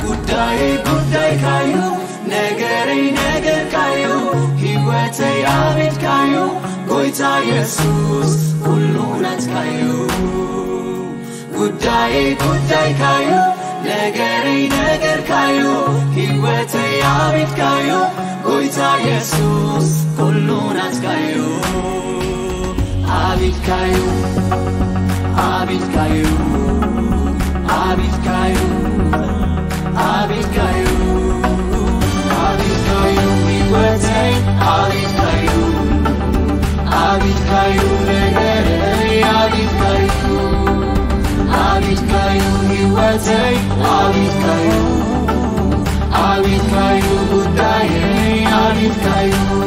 Speaker 3: ጉዳይ ጉዳይ ካዩ ነገሬ ነገር ካዩ ሕይወቴ አቤት ካዩ ጎይታ ኢየሱስ ሁሉ እውነት ካዩ ጉዳይ ጉዳይ ካዩ ነገሬ ነገር ካዩ ሕይወቴ አቤት ካዩ ጎይታ ኢየሱስ ሁሉ እውነት ካዩ Abitkayu, Abitkayu, Abitkayu, Abitkayu, Abitkayu, we were saying Abitkayu, Abitkayu, Abitkayu, Abitkayu, we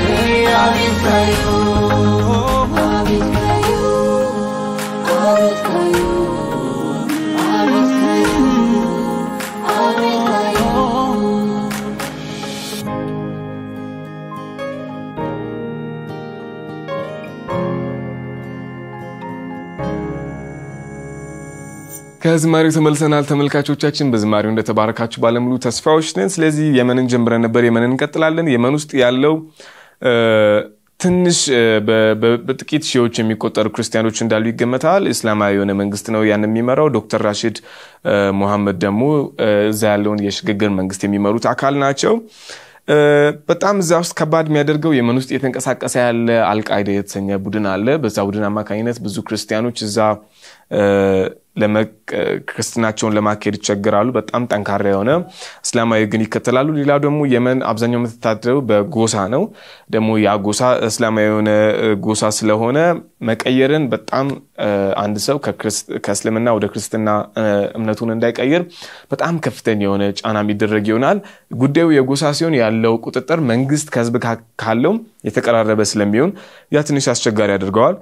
Speaker 1: ከዝማሬው ተመልሰናል ተመልካቾቻችን። በዝማሬው እንደተባረካችሁ ባለሙሉ ተስፋዎች ነን። ስለዚህ የመንን ጀምረን ነበር፣ የመንን እንቀጥላለን። የመን ውስጥ ያለው ትንሽ በጥቂት ሺዎች የሚቆጠሩ ክርስቲያኖች እንዳሉ ይገመታል። እስላማዊ የሆነ መንግስት ነው ያን የሚመራው። ዶክተር ራሽድ ሙሐመድ ደግሞ እዛ ያለውን የሽግግር መንግስት የሚመሩት አካል ናቸው። በጣም እዛ ውስጥ ከባድ የሚያደርገው የመን ውስጥ እየተንቀሳቀሰ ያለ አልቃይዳ የተሰኘ ቡድን አለ። በዛ ቡድን አማካኝነት ብዙ ክርስቲያኖች እዛ ክርስትናቸውን ለማካሄድ ይቸገራሉ። በጣም ጠንካራ የሆነ እስላማዊ ግን ይከተላሉ። ሌላው ደግሞ የመን አብዛኛው የምትታደረው በጎሳ ነው። ደግሞ ያ ጎሳ እስላማዊ የሆነ ጎሳ ስለሆነ መቀየርን በጣም አንድ ሰው ከእስልምና ወደ ክርስትና እምነቱን እንዳይቀይር በጣም ከፍተኛ የሆነ ጫና የሚደረግ ይሆናል። ጉዳዩ የጎሳ ሲሆን ያለው ቁጥጥር መንግስት ከህዝብ ካለው የተቀራረበ ስለሚሆን ያ ትንሽ አስቸጋሪ ያደርገዋል።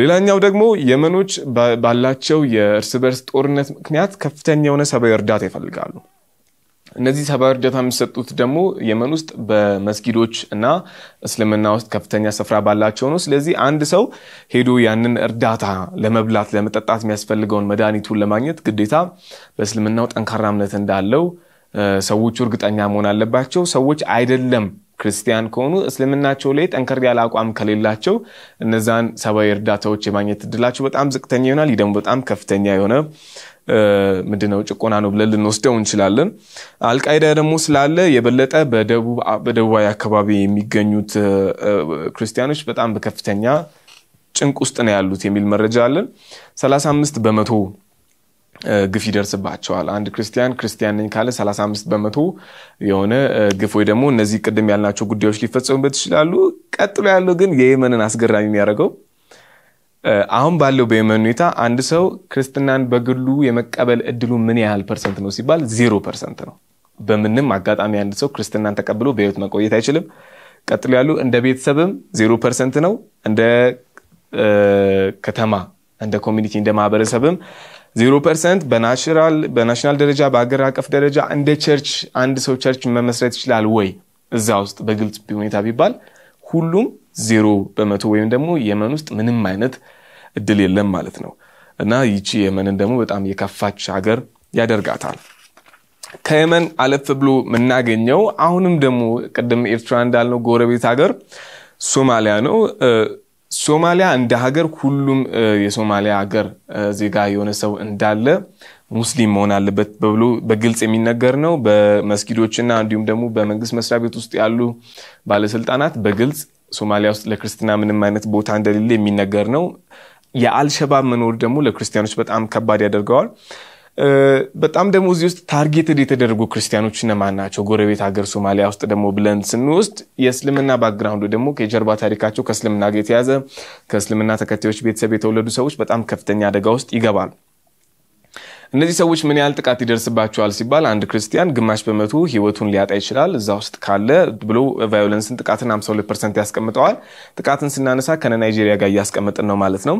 Speaker 1: ሌላኛው ደግሞ የመኖች ባላቸው የእርስ በርስ ጦርነት ምክንያት ከፍተኛ የሆነ ሰብዊ እርዳታ ይፈልጋሉ። እነዚህ ሰብዊ እርዳታ የሚሰጡት ደግሞ የመን ውስጥ በመስጊዶች እና እስልምና ውስጥ ከፍተኛ ስፍራ ባላቸው ነው። ስለዚህ አንድ ሰው ሄዶ ያንን እርዳታ ለመብላት ለመጠጣት የሚያስፈልገውን መድኃኒቱን ለማግኘት ግዴታ በእስልምናው ጠንካራ እምነት እንዳለው ሰዎቹ እርግጠኛ መሆን አለባቸው። ሰዎች አይደለም ክርስቲያን ከሆኑ እስልምናቸው ላይ ጠንከር ያለ አቋም ከሌላቸው እነዛን ሰብአዊ እርዳታዎች የማግኘት እድላቸው በጣም ዝቅተኛ ይሆናል። ይህ ደግሞ በጣም ከፍተኛ የሆነ ምንድነው ጭቆና ነው ብለን ልንወስደው እንችላለን። አልቃይዳ ደግሞ ስላለ የበለጠ በደቡባዊ አካባቢ የሚገኙት ክርስቲያኖች በጣም በከፍተኛ ጭንቅ ውስጥ ነው ያሉት የሚል መረጃ አለን። 35 በመቶ ግፍ ይደርስባቸዋል። አንድ ክርስቲያን ክርስቲያን ነኝ ካለ 35 በመቶ የሆነ ግፍ ወይ ደግሞ እነዚህ ቅድም ያልናቸው ጉዳዮች ሊፈጸሙበት ይችላሉ። ቀጥሎ ያለው ግን የየመንን አስገራሚ የሚያደርገው አሁን ባለው በየመን ሁኔታ አንድ ሰው ክርስትናን በግሉ የመቀበል እድሉ ምን ያህል ፐርሰንት ነው ሲባል ዜሮ ፐርሰንት ነው። በምንም አጋጣሚ አንድ ሰው ክርስትናን ተቀብሎ በህይወት መቆየት አይችልም። ቀጥሎ ያሉ እንደ ቤተሰብም ዜሮ ፐርሰንት ነው። እንደ ከተማ እንደ ኮሚኒቲ እንደ ማህበረሰብም ዜሮ ፐርሰንት በናሽናል ደረጃ በሀገር አቀፍ ደረጃ እንደ ቸርች አንድ ሰው ቸርች መመስረት ይችላል ወይ እዛ ውስጥ በግልጽ ሁኔታ ቢባል ሁሉም ዜሮ በመቶ ወይም ደግሞ የመን ውስጥ ምንም አይነት እድል የለም ማለት ነው እና ይቺ የመንን ደግሞ በጣም የከፋች ሀገር ያደርጋታል ከየመን አለፍ ብሎ የምናገኘው አሁንም ደግሞ ቅድም ኤርትራ እንዳልነው ጎረቤት ሀገር ሶማሊያ ነው ሶማሊያ እንደ ሀገር ሁሉም የሶማሊያ ሀገር ዜጋ የሆነ ሰው እንዳለ ሙስሊም መሆን አለበት ብሎ በግልጽ የሚነገር ነው። በመስጊዶችና እንዲሁም ደግሞ በመንግስት መስሪያ ቤት ውስጥ ያሉ ባለስልጣናት በግልጽ ሶማሊያ ውስጥ ለክርስትና ምንም አይነት ቦታ እንደሌለ የሚነገር ነው። የአልሸባብ መኖር ደግሞ ለክርስቲያኖች በጣም ከባድ ያደርገዋል። በጣም ደግሞ እዚህ ውስጥ ታርጌትድ የተደረጉ ክርስቲያኖች እነማን ናቸው? ጎረቤት ሀገር ሶማሊያ ውስጥ ደግሞ ብለን ስንወስድ የእስልምና ባክግራውንዱ ደግሞ የጀርባ ታሪካቸው ከእስልምና ጋር የተያዘ ከእስልምና ተከታዮች ቤተሰብ የተወለዱ ሰዎች በጣም ከፍተኛ አደጋ ውስጥ ይገባሉ። እነዚህ ሰዎች ምን ያህል ጥቃት ይደርስባቸዋል ሲባል አንድ ክርስቲያን ግማሽ በመቶ ህይወቱን ሊያጣ ይችላል እዛ ውስጥ ካለ ብሎ ቫዮለንስን ጥቃትን 52 ፐርሰንት ያስቀምጠዋል። ጥቃትን ስናነሳ ከነ ናይጄሪያ ጋር እያስቀመጥን ነው ማለት ነው።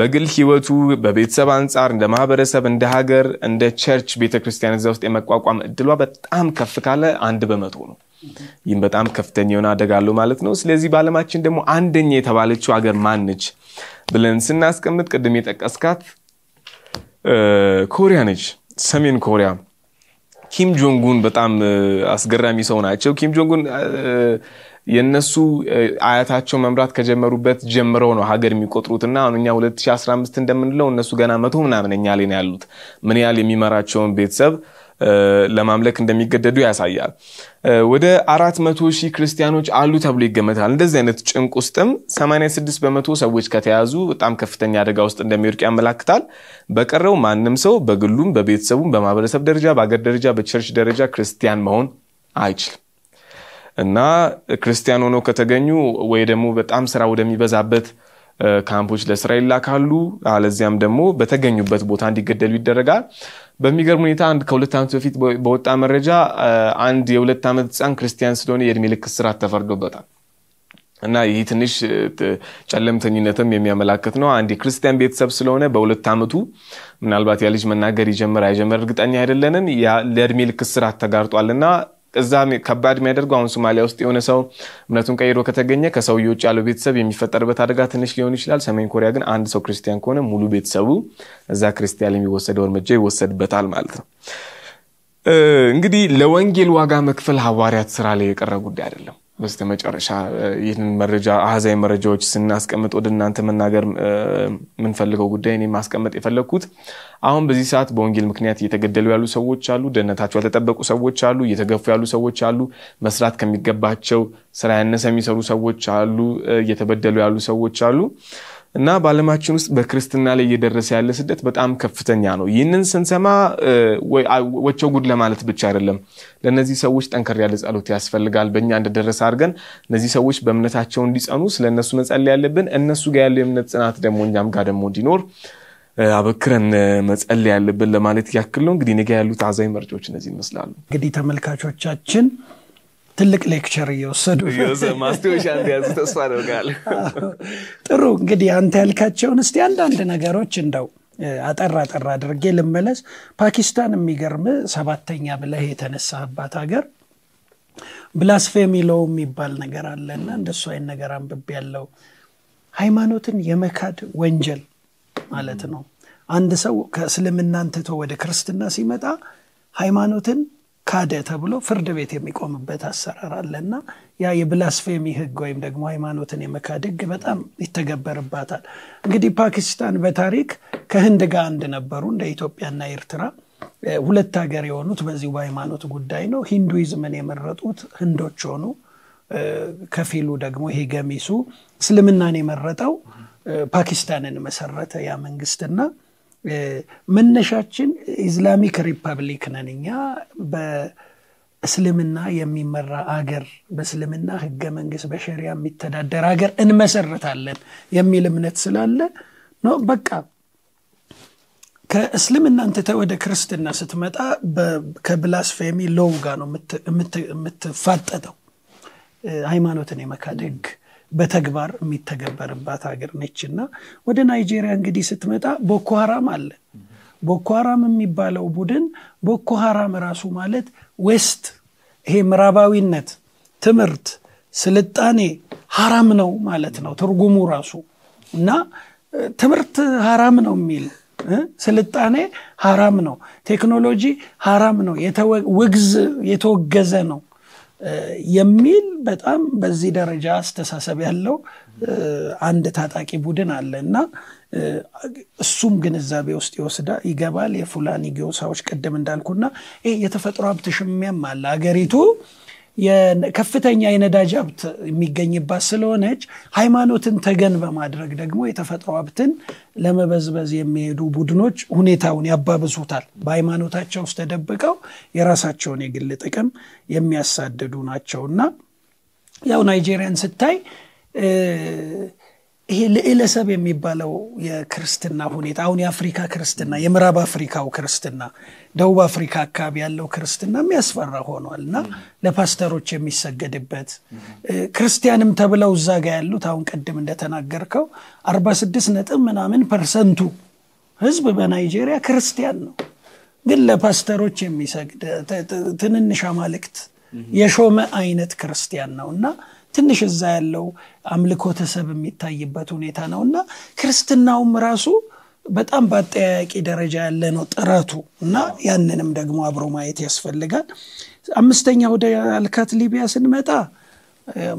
Speaker 1: በግል ህይወቱ በቤተሰብ አንጻር እንደ ማህበረሰብ እንደ ሀገር እንደ ቸርች ቤተክርስቲያን እዛ ውስጥ የመቋቋም እድሏ በጣም ከፍ ካለ አንድ በመቶ ነው። ይህም በጣም ከፍተኛ የሆነ አደጋ አለው ማለት ነው። ስለዚህ በዓለማችን ደግሞ አንደኛ የተባለችው ሀገር ማንች ብለን ስናስቀምጥ ቅድም የጠቀስካት ኮሪያ ነች፣ ሰሜን ኮሪያ። ኪም ጆንጉን በጣም አስገራሚ ሰው ናቸው። ኪም ጆንጉን የነሱ አያታቸው መምራት ከጀመሩበት ጀምረው ነው ሀገር የሚቆጥሩት እና አሁን እኛ 2015 እንደምንለው እነሱ ገና መቶ ምናምን እኛ ላይ ነው ያሉት ምን ያህል የሚመራቸውን ቤተሰብ ለማምለክ እንደሚገደዱ ያሳያል። ወደ አራት መቶ ሺህ ክርስቲያኖች አሉ ተብሎ ይገመታል። እንደዚህ አይነት ጭንቅ ውስጥም 86 በመቶ ሰዎች ከተያዙ በጣም ከፍተኛ አደጋ ውስጥ እንደሚወድቅ ያመላክታል። በቀረው ማንም ሰው በግሉም፣ በቤተሰቡም፣ በማህበረሰብ ደረጃ፣ በአገር ደረጃ፣ በቸርች ደረጃ ክርስቲያን መሆን አይችልም እና ክርስቲያን ሆነው ከተገኙ ወይ ደግሞ በጣም ስራ ወደሚበዛበት ካምፖች ለስራ ይላካሉ፣ አለዚያም ደግሞ በተገኙበት ቦታ እንዲገደሉ ይደረጋል። በሚገርም ሁኔታ አንድ ከሁለት ዓመት በፊት በወጣ መረጃ አንድ የሁለት ዓመት ህፃን ክርስቲያን ስለሆነ የእድሜ ልክ ስራት ተፈርዶበታል። እና ይህ ትንሽ ጨለምተኝነትም የሚያመላክት ነው። አንድ የክርስቲያን ቤተሰብ ስለሆነ በሁለት ዓመቱ ምናልባት ያ ልጅ መናገር ይጀምር አይጀምር እርግጠኛ አይደለንም። ለእድሜ ልክ ተጋርጧል ተጋርጧልና እዛ ከባድ የሚያደርገው አሁን ሶማሊያ ውስጥ የሆነ ሰው እምነቱን ቀይሮ ከተገኘ ከሰው የውጭ ያለው ቤተሰብ የሚፈጠርበት አደጋ ትንሽ ሊሆን ይችላል። ሰሜን ኮሪያ ግን አንድ ሰው ክርስቲያን ከሆነ ሙሉ ቤተሰቡ እዛ ክርስቲያን የሚወሰደው እርምጃ ይወሰድበታል ማለት ነው። እንግዲህ ለወንጌል ዋጋ መክፈል ሐዋርያት ስራ ላይ የቀረ ጉዳይ አይደለም። በስተ መጨረሻ ይህንን መረጃ አህዛዊ መረጃዎች ስናስቀምጥ ወደ እናንተ መናገር የምንፈልገው ጉዳይ እኔ ማስቀመጥ የፈለግኩት አሁን በዚህ ሰዓት በወንጌል ምክንያት እየተገደሉ ያሉ ሰዎች አሉ። ደህንነታቸው ያልተጠበቁ ሰዎች አሉ። እየተገፉ ያሉ ሰዎች አሉ። መስራት ከሚገባቸው ስራ ያነሰ የሚሰሩ ሰዎች አሉ። እየተበደሉ ያሉ ሰዎች አሉ። እና በዓለማችን ውስጥ በክርስትና ላይ እየደረሰ ያለ ስደት በጣም ከፍተኛ ነው። ይህንን ስንሰማ ወቸው ጉድ ለማለት ብቻ አይደለም። ለእነዚህ ሰዎች ጠንከር ያለ ጸሎት ያስፈልጋል። በእኛ እንደደረሰ አድርገን እነዚህ ሰዎች በእምነታቸው እንዲጸኑ ስለ እነሱ መጸለይ ያለብን፣ እነሱ ጋር ያለው የእምነት ጽናት ደግሞ እኛም ጋር ደግሞ እንዲኖር አበክረን መጸለይ ያለብን ለማለት ያክል ነው። እንግዲህ ነገ ያሉት አዛኝ መርጫዎች እነዚህ ይመስላሉ።
Speaker 2: እንግዲህ ተመልካቾቻችን ትልቅ ሌክቸር እየወሰዱ ማስታወሻ እንዲያዙ
Speaker 1: ተስፋ አደርጋለሁ።
Speaker 2: ጥሩ እንግዲህ አንተ ያልካቸውን እስቲ አንዳንድ ነገሮች እንደው አጠር አጠር አድርጌ ልመለስ። ፓኪስታን የሚገርም ሰባተኛ ብለህ የተነሳህባት ሀገር ብላስፌሚ ሎው የሚባል ነገር አለና እንደሱ አይን ነገር አንብብ ያለው ሃይማኖትን የመካድ ወንጀል ማለት ነው። አንድ ሰው ከእስልምና አንትቶ ወደ ክርስትና ሲመጣ ሃይማኖትን ካደ ተብሎ ፍርድ ቤት የሚቆምበት አሰራር አለና ያ የብላስፌሚ ህግ ወይም ደግሞ ሃይማኖትን የመካድ ህግ በጣም ይተገበርባታል። እንግዲህ ፓኪስታን በታሪክ ከህንድ ጋር አንድ ነበሩ። እንደ ኢትዮጵያና ኤርትራ ሁለት ሀገር የሆኑት በዚሁ በሃይማኖት ጉዳይ ነው። ሂንዱይዝምን የመረጡት ህንዶች ሆኑ። ከፊሉ ደግሞ ይሄ ገሚሱ እስልምናን የመረጠው ፓኪስታንን መሰረተ ያ መንግስትና መነሻችን ኢስላሚክ ሪፐብሊክ ነን እኛ በእስልምና የሚመራ አገር በእስልምና ህገ መንግስት በሸሪያ የሚተዳደር አገር እንመሰረታለን የሚል እምነት ስላለ ነው በቃ ከእስልምና እንትተ ወደ ክርስትና ስትመጣ ከብላስፌሚ ሎው ጋር ነው የምትፋጠጠው ሃይማኖትን የመካድ ህግ በተግባር የሚተገበርባት ሀገር ነች እና ወደ ናይጄሪያ እንግዲህ ስትመጣ ቦኮሃራም አለ። ቦኮሃራም የሚባለው ቡድን ቦኮሃራም ራሱ ማለት ዌስት ይሄ ምዕራባዊነት፣ ትምህርት፣ ስልጣኔ ሀራም ነው ማለት ነው ትርጉሙ ራሱ እና ትምህርት ሀራም ነው የሚል ስልጣኔ ሀራም ነው፣ ቴክኖሎጂ ሀራም ነው፣ ውግዝ የተወገዘ ነው የሚል በጣም በዚህ ደረጃ አስተሳሰብ ያለው አንድ ታጣቂ ቡድን አለ እና እሱም ግንዛቤ ውስጥ ይወስዳ ይገባል። የፉላኒ ጎሳዎች ቅድም እንዳልኩና ይህ የተፈጥሮ ሀብት ሽሚያም አለ አገሪቱ ከፍተኛ የነዳጅ ሀብት የሚገኝባት ስለሆነች ሃይማኖትን ተገን በማድረግ ደግሞ የተፈጥሮ ሀብትን ለመበዝበዝ የሚሄዱ ቡድኖች ሁኔታውን ያባብሱታል። በሃይማኖታቸው ውስጥ ተደብቀው የራሳቸውን የግል ጥቅም የሚያሳድዱ ናቸውና ያው ናይጄሪያን ስታይ ይሄ ልዕለሰብ የሚባለው የክርስትና ሁኔታ አሁን የአፍሪካ ክርስትና የምዕራብ አፍሪካው ክርስትና ደቡብ አፍሪካ አካባቢ ያለው ክርስትና የሚያስፈራ ሆኗል እና ለፓስተሮች የሚሰገድበት ክርስቲያንም ተብለው እዛ ጋ ያሉት አሁን ቅድም እንደተናገርከው 46 ነጥብ ምናምን ፐርሰንቱ ህዝብ በናይጄሪያ ክርስቲያን ነው፣ ግን ለፓስተሮች የሚሰግድ ትንንሽ አማልክት የሾመ አይነት ክርስቲያን ነው እና ትንሽ እዛ ያለው አምልኮተሰብ የሚታይበት ሁኔታ ነው እና ክርስትናውም ራሱ በጣም በአጠያያቂ ደረጃ ያለ ነው ጥረቱ እና ያንንም ደግሞ አብሮ ማየት ያስፈልጋል። አምስተኛ ወደ አልካት ሊቢያ ስንመጣ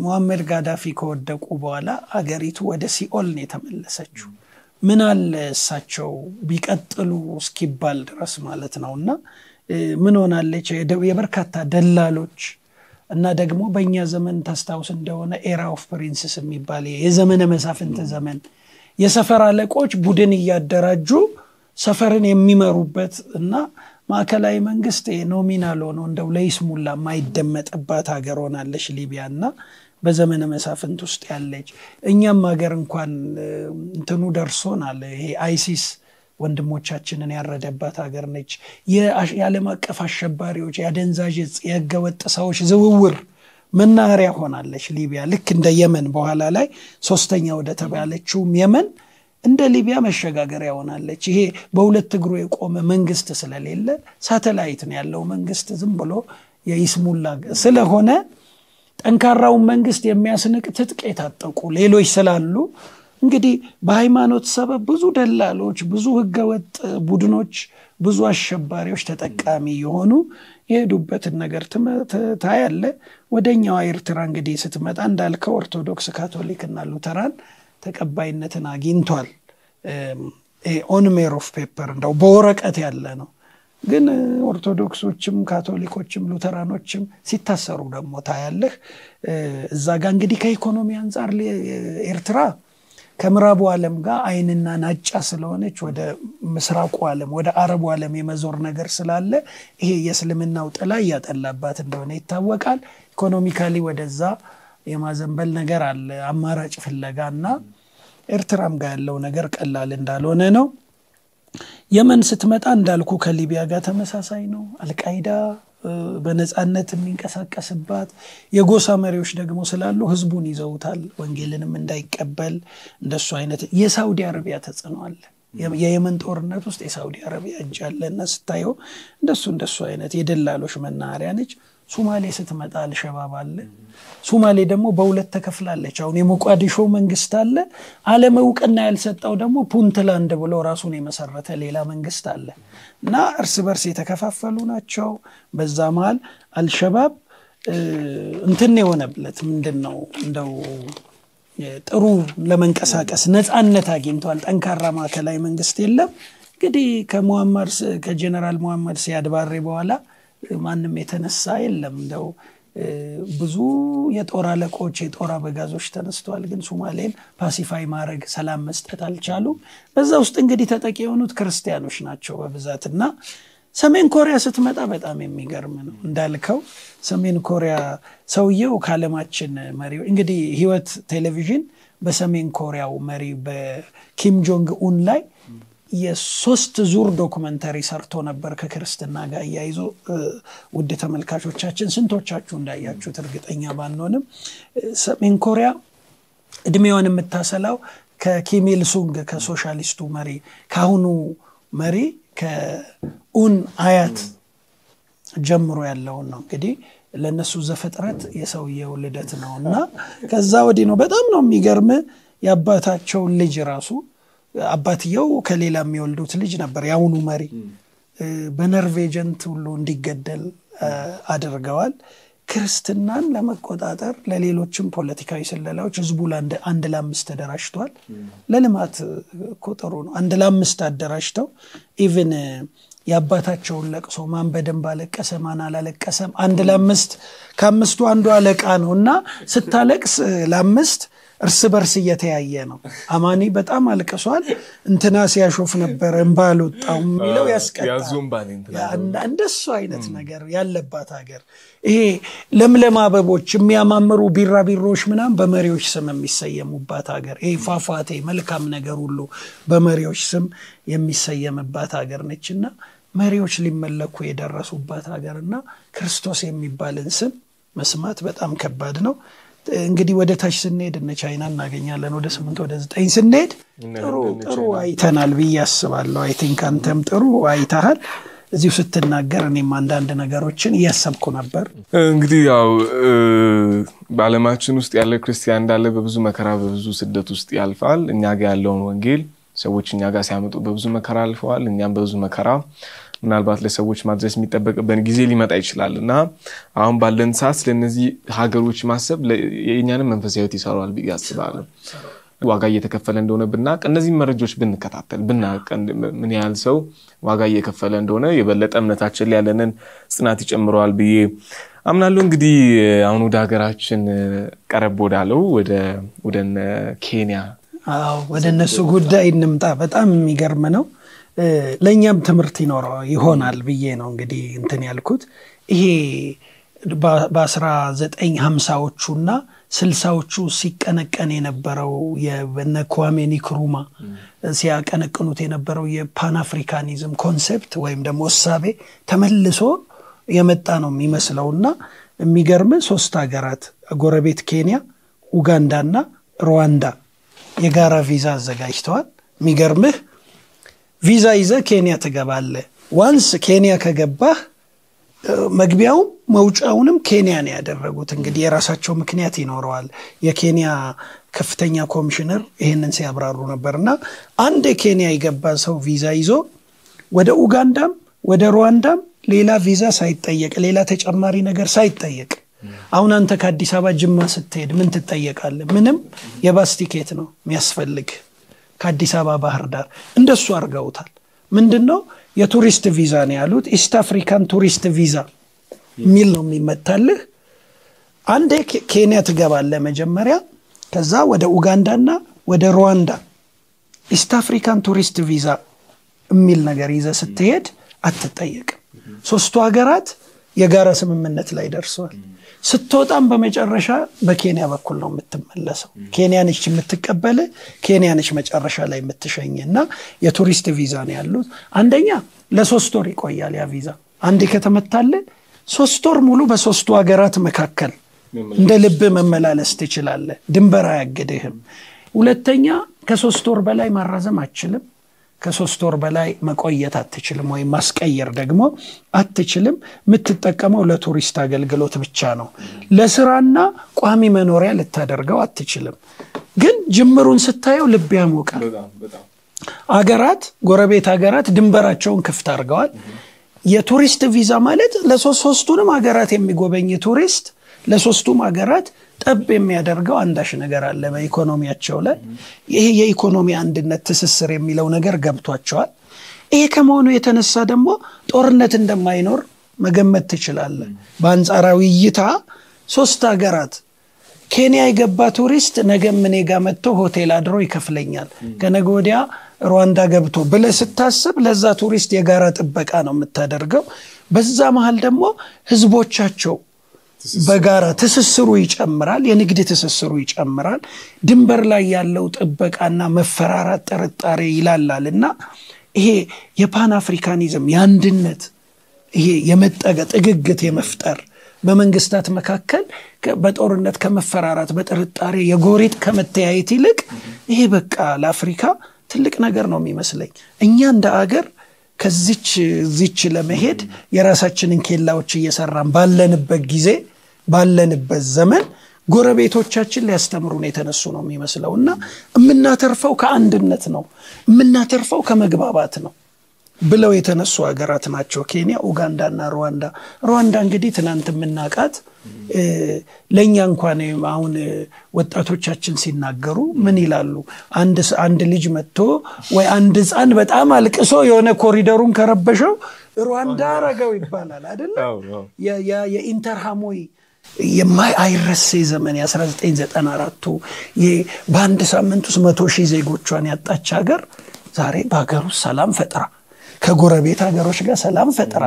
Speaker 2: ሙሐመድ ጋዳፊ ከወደቁ በኋላ አገሪቱ ወደ ሲኦል ነው የተመለሰችው። ምን አለ እሳቸው ቢቀጥሉ እስኪባል ድረስ ማለት ነው እና ምን ሆናለች የበርካታ ደላሎች እና ደግሞ በእኛ ዘመን ታስታውስ እንደሆነ ኤራ ኦፍ ፕሪንስስ የሚባል የዘመነ መሳፍንት ዘመን የሰፈር አለቆች ቡድን እያደራጁ ሰፈርን የሚመሩበት እና ማዕከላዊ መንግስት ኖሚናል ሆኖ እንደው ለይስሙላ የማይደመጥባት ሀገር ሆናለች ሊቢያ እና በዘመነ መሳፍንት ውስጥ ያለች እኛም ሀገር እንኳን እንትኑ ደርሶናል ይሄ አይሲስ ወንድሞቻችንን ያረደባት ሀገር ነች። የዓለም አቀፍ አሸባሪዎች፣ የአደንዛዥ የህገወጥ ሰዎች ዝውውር መናኸሪያ ሆናለች ሊቢያ። ልክ እንደ የመን በኋላ ላይ ሶስተኛ ወደ ተባለችውም የመን እንደ ሊቢያ መሸጋገሪያ ሆናለች። ይሄ በሁለት እግሩ የቆመ መንግስት ስለሌለ ሳተላይት ነው ያለው መንግስት ዝም ብሎ የይስሙላ ስለሆነ ጠንካራውን መንግስት የሚያስንቅ ትጥቅ የታጠቁ ሌሎች ስላሉ እንግዲህ በሃይማኖት ሰበብ ብዙ ደላሎች፣ ብዙ ህገወጥ ቡድኖች፣ ብዙ አሸባሪዎች ተጠቃሚ የሆኑ የሄዱበትን ነገር ታያለ። ወደኛዋ ኤርትራ እንግዲህ ስትመጣ እንዳልከው ኦርቶዶክስ፣ ካቶሊክ እና ሉተራን ተቀባይነትን አግኝቷል። ኦን ሜር ኦፍ ፔፐር እንደው በወረቀት ያለ ነው። ግን ኦርቶዶክሶችም ካቶሊኮችም ሉተራኖችም ሲታሰሩ ደግሞ ታያለህ። እዛ ጋ እንግዲህ ከኢኮኖሚ አንጻር ኤርትራ ከምዕራቡ ዓለም ጋር አይንና ናጫ ስለሆነች ወደ ምስራቁ ዓለም ወደ አረቡ ዓለም የመዞር ነገር ስላለ ይሄ የእስልምናው ጥላ እያጠላባት እንደሆነ ይታወቃል። ኢኮኖሚካሊ ወደዛ የማዘንበል ነገር አለ፣ አማራጭ ፍለጋ እና ኤርትራም ጋር ያለው ነገር ቀላል እንዳልሆነ ነው። የመን ስትመጣ እንዳልኩ ከሊቢያ ጋር ተመሳሳይ ነው። አልቃይዳ በነፃነት የሚንቀሳቀስባት የጎሳ መሪዎች ደግሞ ስላሉ ህዝቡን ይዘውታል። ወንጌልንም እንዳይቀበል እንደሱ አይነት የሳውዲ አረቢያ ተጽዕኖ የየመን ጦርነት ውስጥ የሳውዲ አረቢያ እጅ ስታየው እንደሱ እንደሱ አይነት የደላሎች መናኸሪያ ነች። ሱማሌ ስትመጣ አልሸባብ አለ። ሱማሌ ደግሞ በሁለት ተከፍላለች። አሁን የሞቃዲሾ መንግስት አለ፣ አለም እውቅና ያልሰጠው ደግሞ ፑንትላንድ ብሎ ራሱን የመሰረተ ሌላ መንግስት አለ እና እርስ በርስ የተከፋፈሉ ናቸው። በዛ መሀል አልሸባብ እንትን የሆነብለት ምንድን ነው እንደው ጥሩ ለመንቀሳቀስ ነፃነት አግኝተዋል። ጠንካራ ማዕከላዊ መንግስት የለም። እንግዲህ ከጀነራል ሙሐመድ ሲያድ ባሬ በኋላ ማንም የተነሳ የለም እንደው ብዙ የጦር አለቆች የጦር አበጋዞች ተነስተዋል፣ ግን ሱማሌን ፓሲፋይ ማድረግ ሰላም መስጠት አልቻሉም። በዛ ውስጥ እንግዲህ ተጠቂ የሆኑት ክርስቲያኖች ናቸው በብዛት እና ሰሜን ኮሪያ ስትመጣ በጣም የሚገርም ነው እንዳልከው። ሰሜን ኮሪያ ሰውየው ከአለማችን መሪ እንግዲህ ህይወት ቴሌቪዥን በሰሜን ኮሪያው መሪ በኪም ጆንግ ኡን ላይ የሶስት ዙር ዶኩመንተሪ ሰርቶ ነበር ከክርስትና ጋር እያይዞ። ውድ ተመልካቾቻችን ስንቶቻችሁ እንዳያችሁት እርግጠኛ ባንሆንም ሰሜን ኮሪያ እድሜውን የምታሰላው ከኪሚል ሱንግ ከሶሻሊስቱ መሪ ከአሁኑ መሪ ከኡን አያት ጀምሮ ያለውን ነው እንግዲህ ለእነሱ ዘፈጥረት የሰውየው ልደት ነው እና ከዛ ወዲህ ነው። በጣም ነው የሚገርም የአባታቸውን ልጅ ራሱ አባትየው ከሌላ የሚወልዱት ልጅ ነበር የአሁኑ መሪ። በነርቭ ኤጀንት ሁሉ እንዲገደል አድርገዋል። ክርስትናን ለመቆጣጠር ለሌሎችም ፖለቲካዊ ስለላዎች ህዝቡ አንድ ለአምስት ተደራጅቷል። ለልማት ቁጥሩ ነው። አንድ ለአምስት አደራጅተው ኢቨን የአባታቸውን ለቅሶ ማን በደንብ አለቀሰ ማን አላለቀሰም፣ አንድ ለአምስት ከአምስቱ አንዱ አለቃ ነው እና ስታለቅስ ለአምስት እርስ በርስ እየተያየ ነው። አማኒ በጣም አልቅሷል፣ እንትና ሲያሾፍ ነበር እንባ አልወጣው የሚለው ያስቀጣል። አይነት ነገር ያለባት ሀገር ይሄ ለምለም አበቦች የሚያማምሩ ቢራቢሮች ምናም በመሪዎች ስም የሚሰየሙባት ሀገር ይሄ ፏፏቴ መልካም ነገር ሁሉ በመሪዎች ስም የሚሰየምባት ሀገር ነችና መሪዎች ሊመለኩ የደረሱባት ሀገር እና ክርስቶስ የሚባልን ስም መስማት በጣም ከባድ ነው። እንግዲህ ወደ ታች ስንሄድ እነ ቻይና እናገኛለን። ወደ ስምንት ወደ ዘጠኝ ስንሄድ ጥሩ ጥሩ አይተናል ብዬ አስባለሁ። አይ ቲንክ አንተም ጥሩ አይተሃል። እዚሁ ስትናገር እኔም አንዳንድ ነገሮችን እያሰብኩ ነበር። እንግዲህ
Speaker 1: ያው በአለማችን ውስጥ ያለ ክርስቲያን እንዳለ በብዙ መከራ በብዙ ስደት ውስጥ ያልፋል። እኛ ጋ ያለውን ወንጌል ሰዎች እኛ ጋር ሲያመጡ በብዙ መከራ አልፈዋል። እኛም በብዙ መከራ ምናልባት ለሰዎች ማድረስ የሚጠበቅበን ጊዜ ሊመጣ ይችላል እና አሁን ባለን ሰዓት ስለነዚህ ሀገሮች ማሰብ የእኛንም መንፈሳዊ ሕይወት ብዬ አስባለ ዋጋ እየተከፈለ እንደሆነ ብናቅ እነዚህ መረጃዎች ብንከታተል ብናውቅ ምን ያህል ሰው ዋጋ እየከፈለ እንደሆነ የበለጠ እምነታችን ያለንን ጽናት ይጨምረዋል ብዬ አምናለሁ። እንግዲህ አሁን ወደ ሀገራችን ቀረብ ወዳለው ወደ ኬንያ
Speaker 2: ወደ እነሱ ጉዳይ እንምጣ። በጣም የሚገርም ነው። ለእኛም ትምህርት ይኖረው ይሆናል ብዬ ነው እንግዲህ እንትን ያልኩት ይሄ በ ዘጠኝ ሀምሳዎቹ እና ስልሳዎቹ ሲቀነቀን የነበረው የነ ኳሜ ኒክሩማ ሲያቀነቅኑት የነበረው የፓን አፍሪካኒዝም ኮንሴፕት ወይም ደግሞ እሳቤ ተመልሶ የመጣ ነው የሚመስለው እና የሚገርም ሶስት ሀገራት ጎረቤት ኬንያ፣ ኡጋንዳ እና ሩዋንዳ የጋራ ቪዛ አዘጋጅተዋል። የሚገርምህ ቪዛ ይዘ ኬንያ ትገባለ። ዋንስ ኬንያ ከገባህ መግቢያው መውጫውንም ኬንያ ነው ያደረጉት። እንግዲህ የራሳቸው ምክንያት ይኖረዋል። የኬንያ ከፍተኛ ኮሚሽነር ይህንን ሲያብራሩ ነበር እና አንድ ኬንያ የገባ ሰው ቪዛ ይዞ ወደ ኡጋንዳም ወደ ሩዋንዳም ሌላ ቪዛ ሳይጠየቅ ሌላ ተጨማሪ ነገር ሳይጠየቅ አሁን አንተ ከአዲስ አበባ ጅማ ስትሄድ ምን ትጠየቃለ? ምንም የባስቲኬት ነው የሚያስፈልግ ከአዲስ አበባ ባህር ዳር እንደሱ አድርገውታል። ምንድን ነው የቱሪስት ቪዛ ነው ያሉት። ኢስት አፍሪካን ቱሪስት ቪዛ የሚል ነው የሚመታልህ። አንዴ ኬንያ ትገባለ መጀመሪያ፣ ከዛ ወደ ኡጋንዳና ወደ ሩዋንዳ ኢስት አፍሪካን ቱሪስት ቪዛ የሚል ነገር ይዘ ስትሄድ አትጠየቅም። ሶስቱ ሀገራት የጋራ ስምምነት ላይ ደርሰዋል። ስትወጣም በመጨረሻ በኬንያ በኩል ነው የምትመለሰው። ኬንያ ነች የምትቀበል፣ ኬንያ ነች መጨረሻ ላይ የምትሸኝ እና የቱሪስት ቪዛ ነው ያሉት። አንደኛ ለሶስት ወር ይቆያል ያ ቪዛ። አንዴ ከተመታለ ሶስት ወር ሙሉ በሶስቱ ሀገራት መካከል እንደ ልብ መመላለስ ትችላለ ድንበር አያግድህም። ሁለተኛ ከሶስት ወር በላይ ማራዘም አችልም። ከሶስት ወር በላይ መቆየት አትችልም፣ ወይም ማስቀየር ደግሞ አትችልም። የምትጠቀመው ለቱሪስት አገልግሎት ብቻ ነው። ለስራና ቋሚ መኖሪያ ልታደርገው አትችልም። ግን ጅምሩን ስታየው ልብ ያሞቃል። አገራት ጎረቤት አገራት ድንበራቸውን ክፍት አድርገዋል። የቱሪስት ቪዛ ማለት ለሶስቱንም ሀገራት የሚጎበኝ ቱሪስት ለሶስቱም ሀገራት ጠብ የሚያደርገው አንዳሽ ነገር አለ በኢኮኖሚያቸው ላይ። ይሄ የኢኮኖሚ አንድነት ትስስር የሚለው ነገር ገብቷቸዋል። ይሄ ከመሆኑ የተነሳ ደግሞ ጦርነት እንደማይኖር መገመት ትችላለ። በአንጻራዊ እይታ ሶስት ሀገራት ኬንያ የገባ ቱሪስት ነገ ምኔጋ ጋ መጥቶ ሆቴል አድሮ ይከፍለኛል ከነገ ወዲያ ሩዋንዳ ገብቶ ብለ ስታስብ ለዛ ቱሪስት የጋራ ጥበቃ ነው የምታደርገው። በዛ መሀል ደግሞ ህዝቦቻቸው በጋራ ትስስሩ ይጨምራል፣ የንግድ ትስስሩ ይጨምራል። ድንበር ላይ ያለው ጥበቃና መፈራራት ጥርጣሬ ይላላል እና ይሄ የፓን አፍሪካኒዝም የአንድነት ይሄ የመጠገ ጥግግት የመፍጠር በመንግስታት መካከል በጦርነት ከመፈራራት በጥርጣሬ የጎሪጥ ከመተያየት ይልቅ ይሄ በቃ ለአፍሪካ ትልቅ ነገር ነው የሚመስለኝ። እኛ እንደ አገር ከዚች ዚች ለመሄድ የራሳችንን ኬላዎች እየሰራን ባለንበት ጊዜ ባለንበት ዘመን ጎረቤቶቻችን ሊያስተምሩን የተነሱ ነው የሚመስለው እና የምናተርፈው ከአንድነት ነው የምናተርፈው ከመግባባት ነው ብለው የተነሱ ሀገራት ናቸው ኬንያ፣ ኡጋንዳ እና ሩዋንዳ። ሩዋንዳ እንግዲህ ትናንት የምናውቃት ለእኛ እንኳን አሁን ወጣቶቻችን ሲናገሩ ምን ይላሉ? አንድ ልጅ መጥቶ ወይ አንድ ህፃን በጣም አልቅሶ የሆነ ኮሪደሩን ከረበሸው ሩዋንዳ አረገው ይባላል አደለ የኢንተርሃሞይ አይረሴ ዘመን የ1994 በአንድ ሳምንት ውስጥ መቶ ሺህ ዜጎቿን ያጣች ሀገር ዛሬ በሀገር ውስጥ ሰላም ፈጥራ ከጎረቤት ሀገሮች ጋር ሰላም ፈጥራ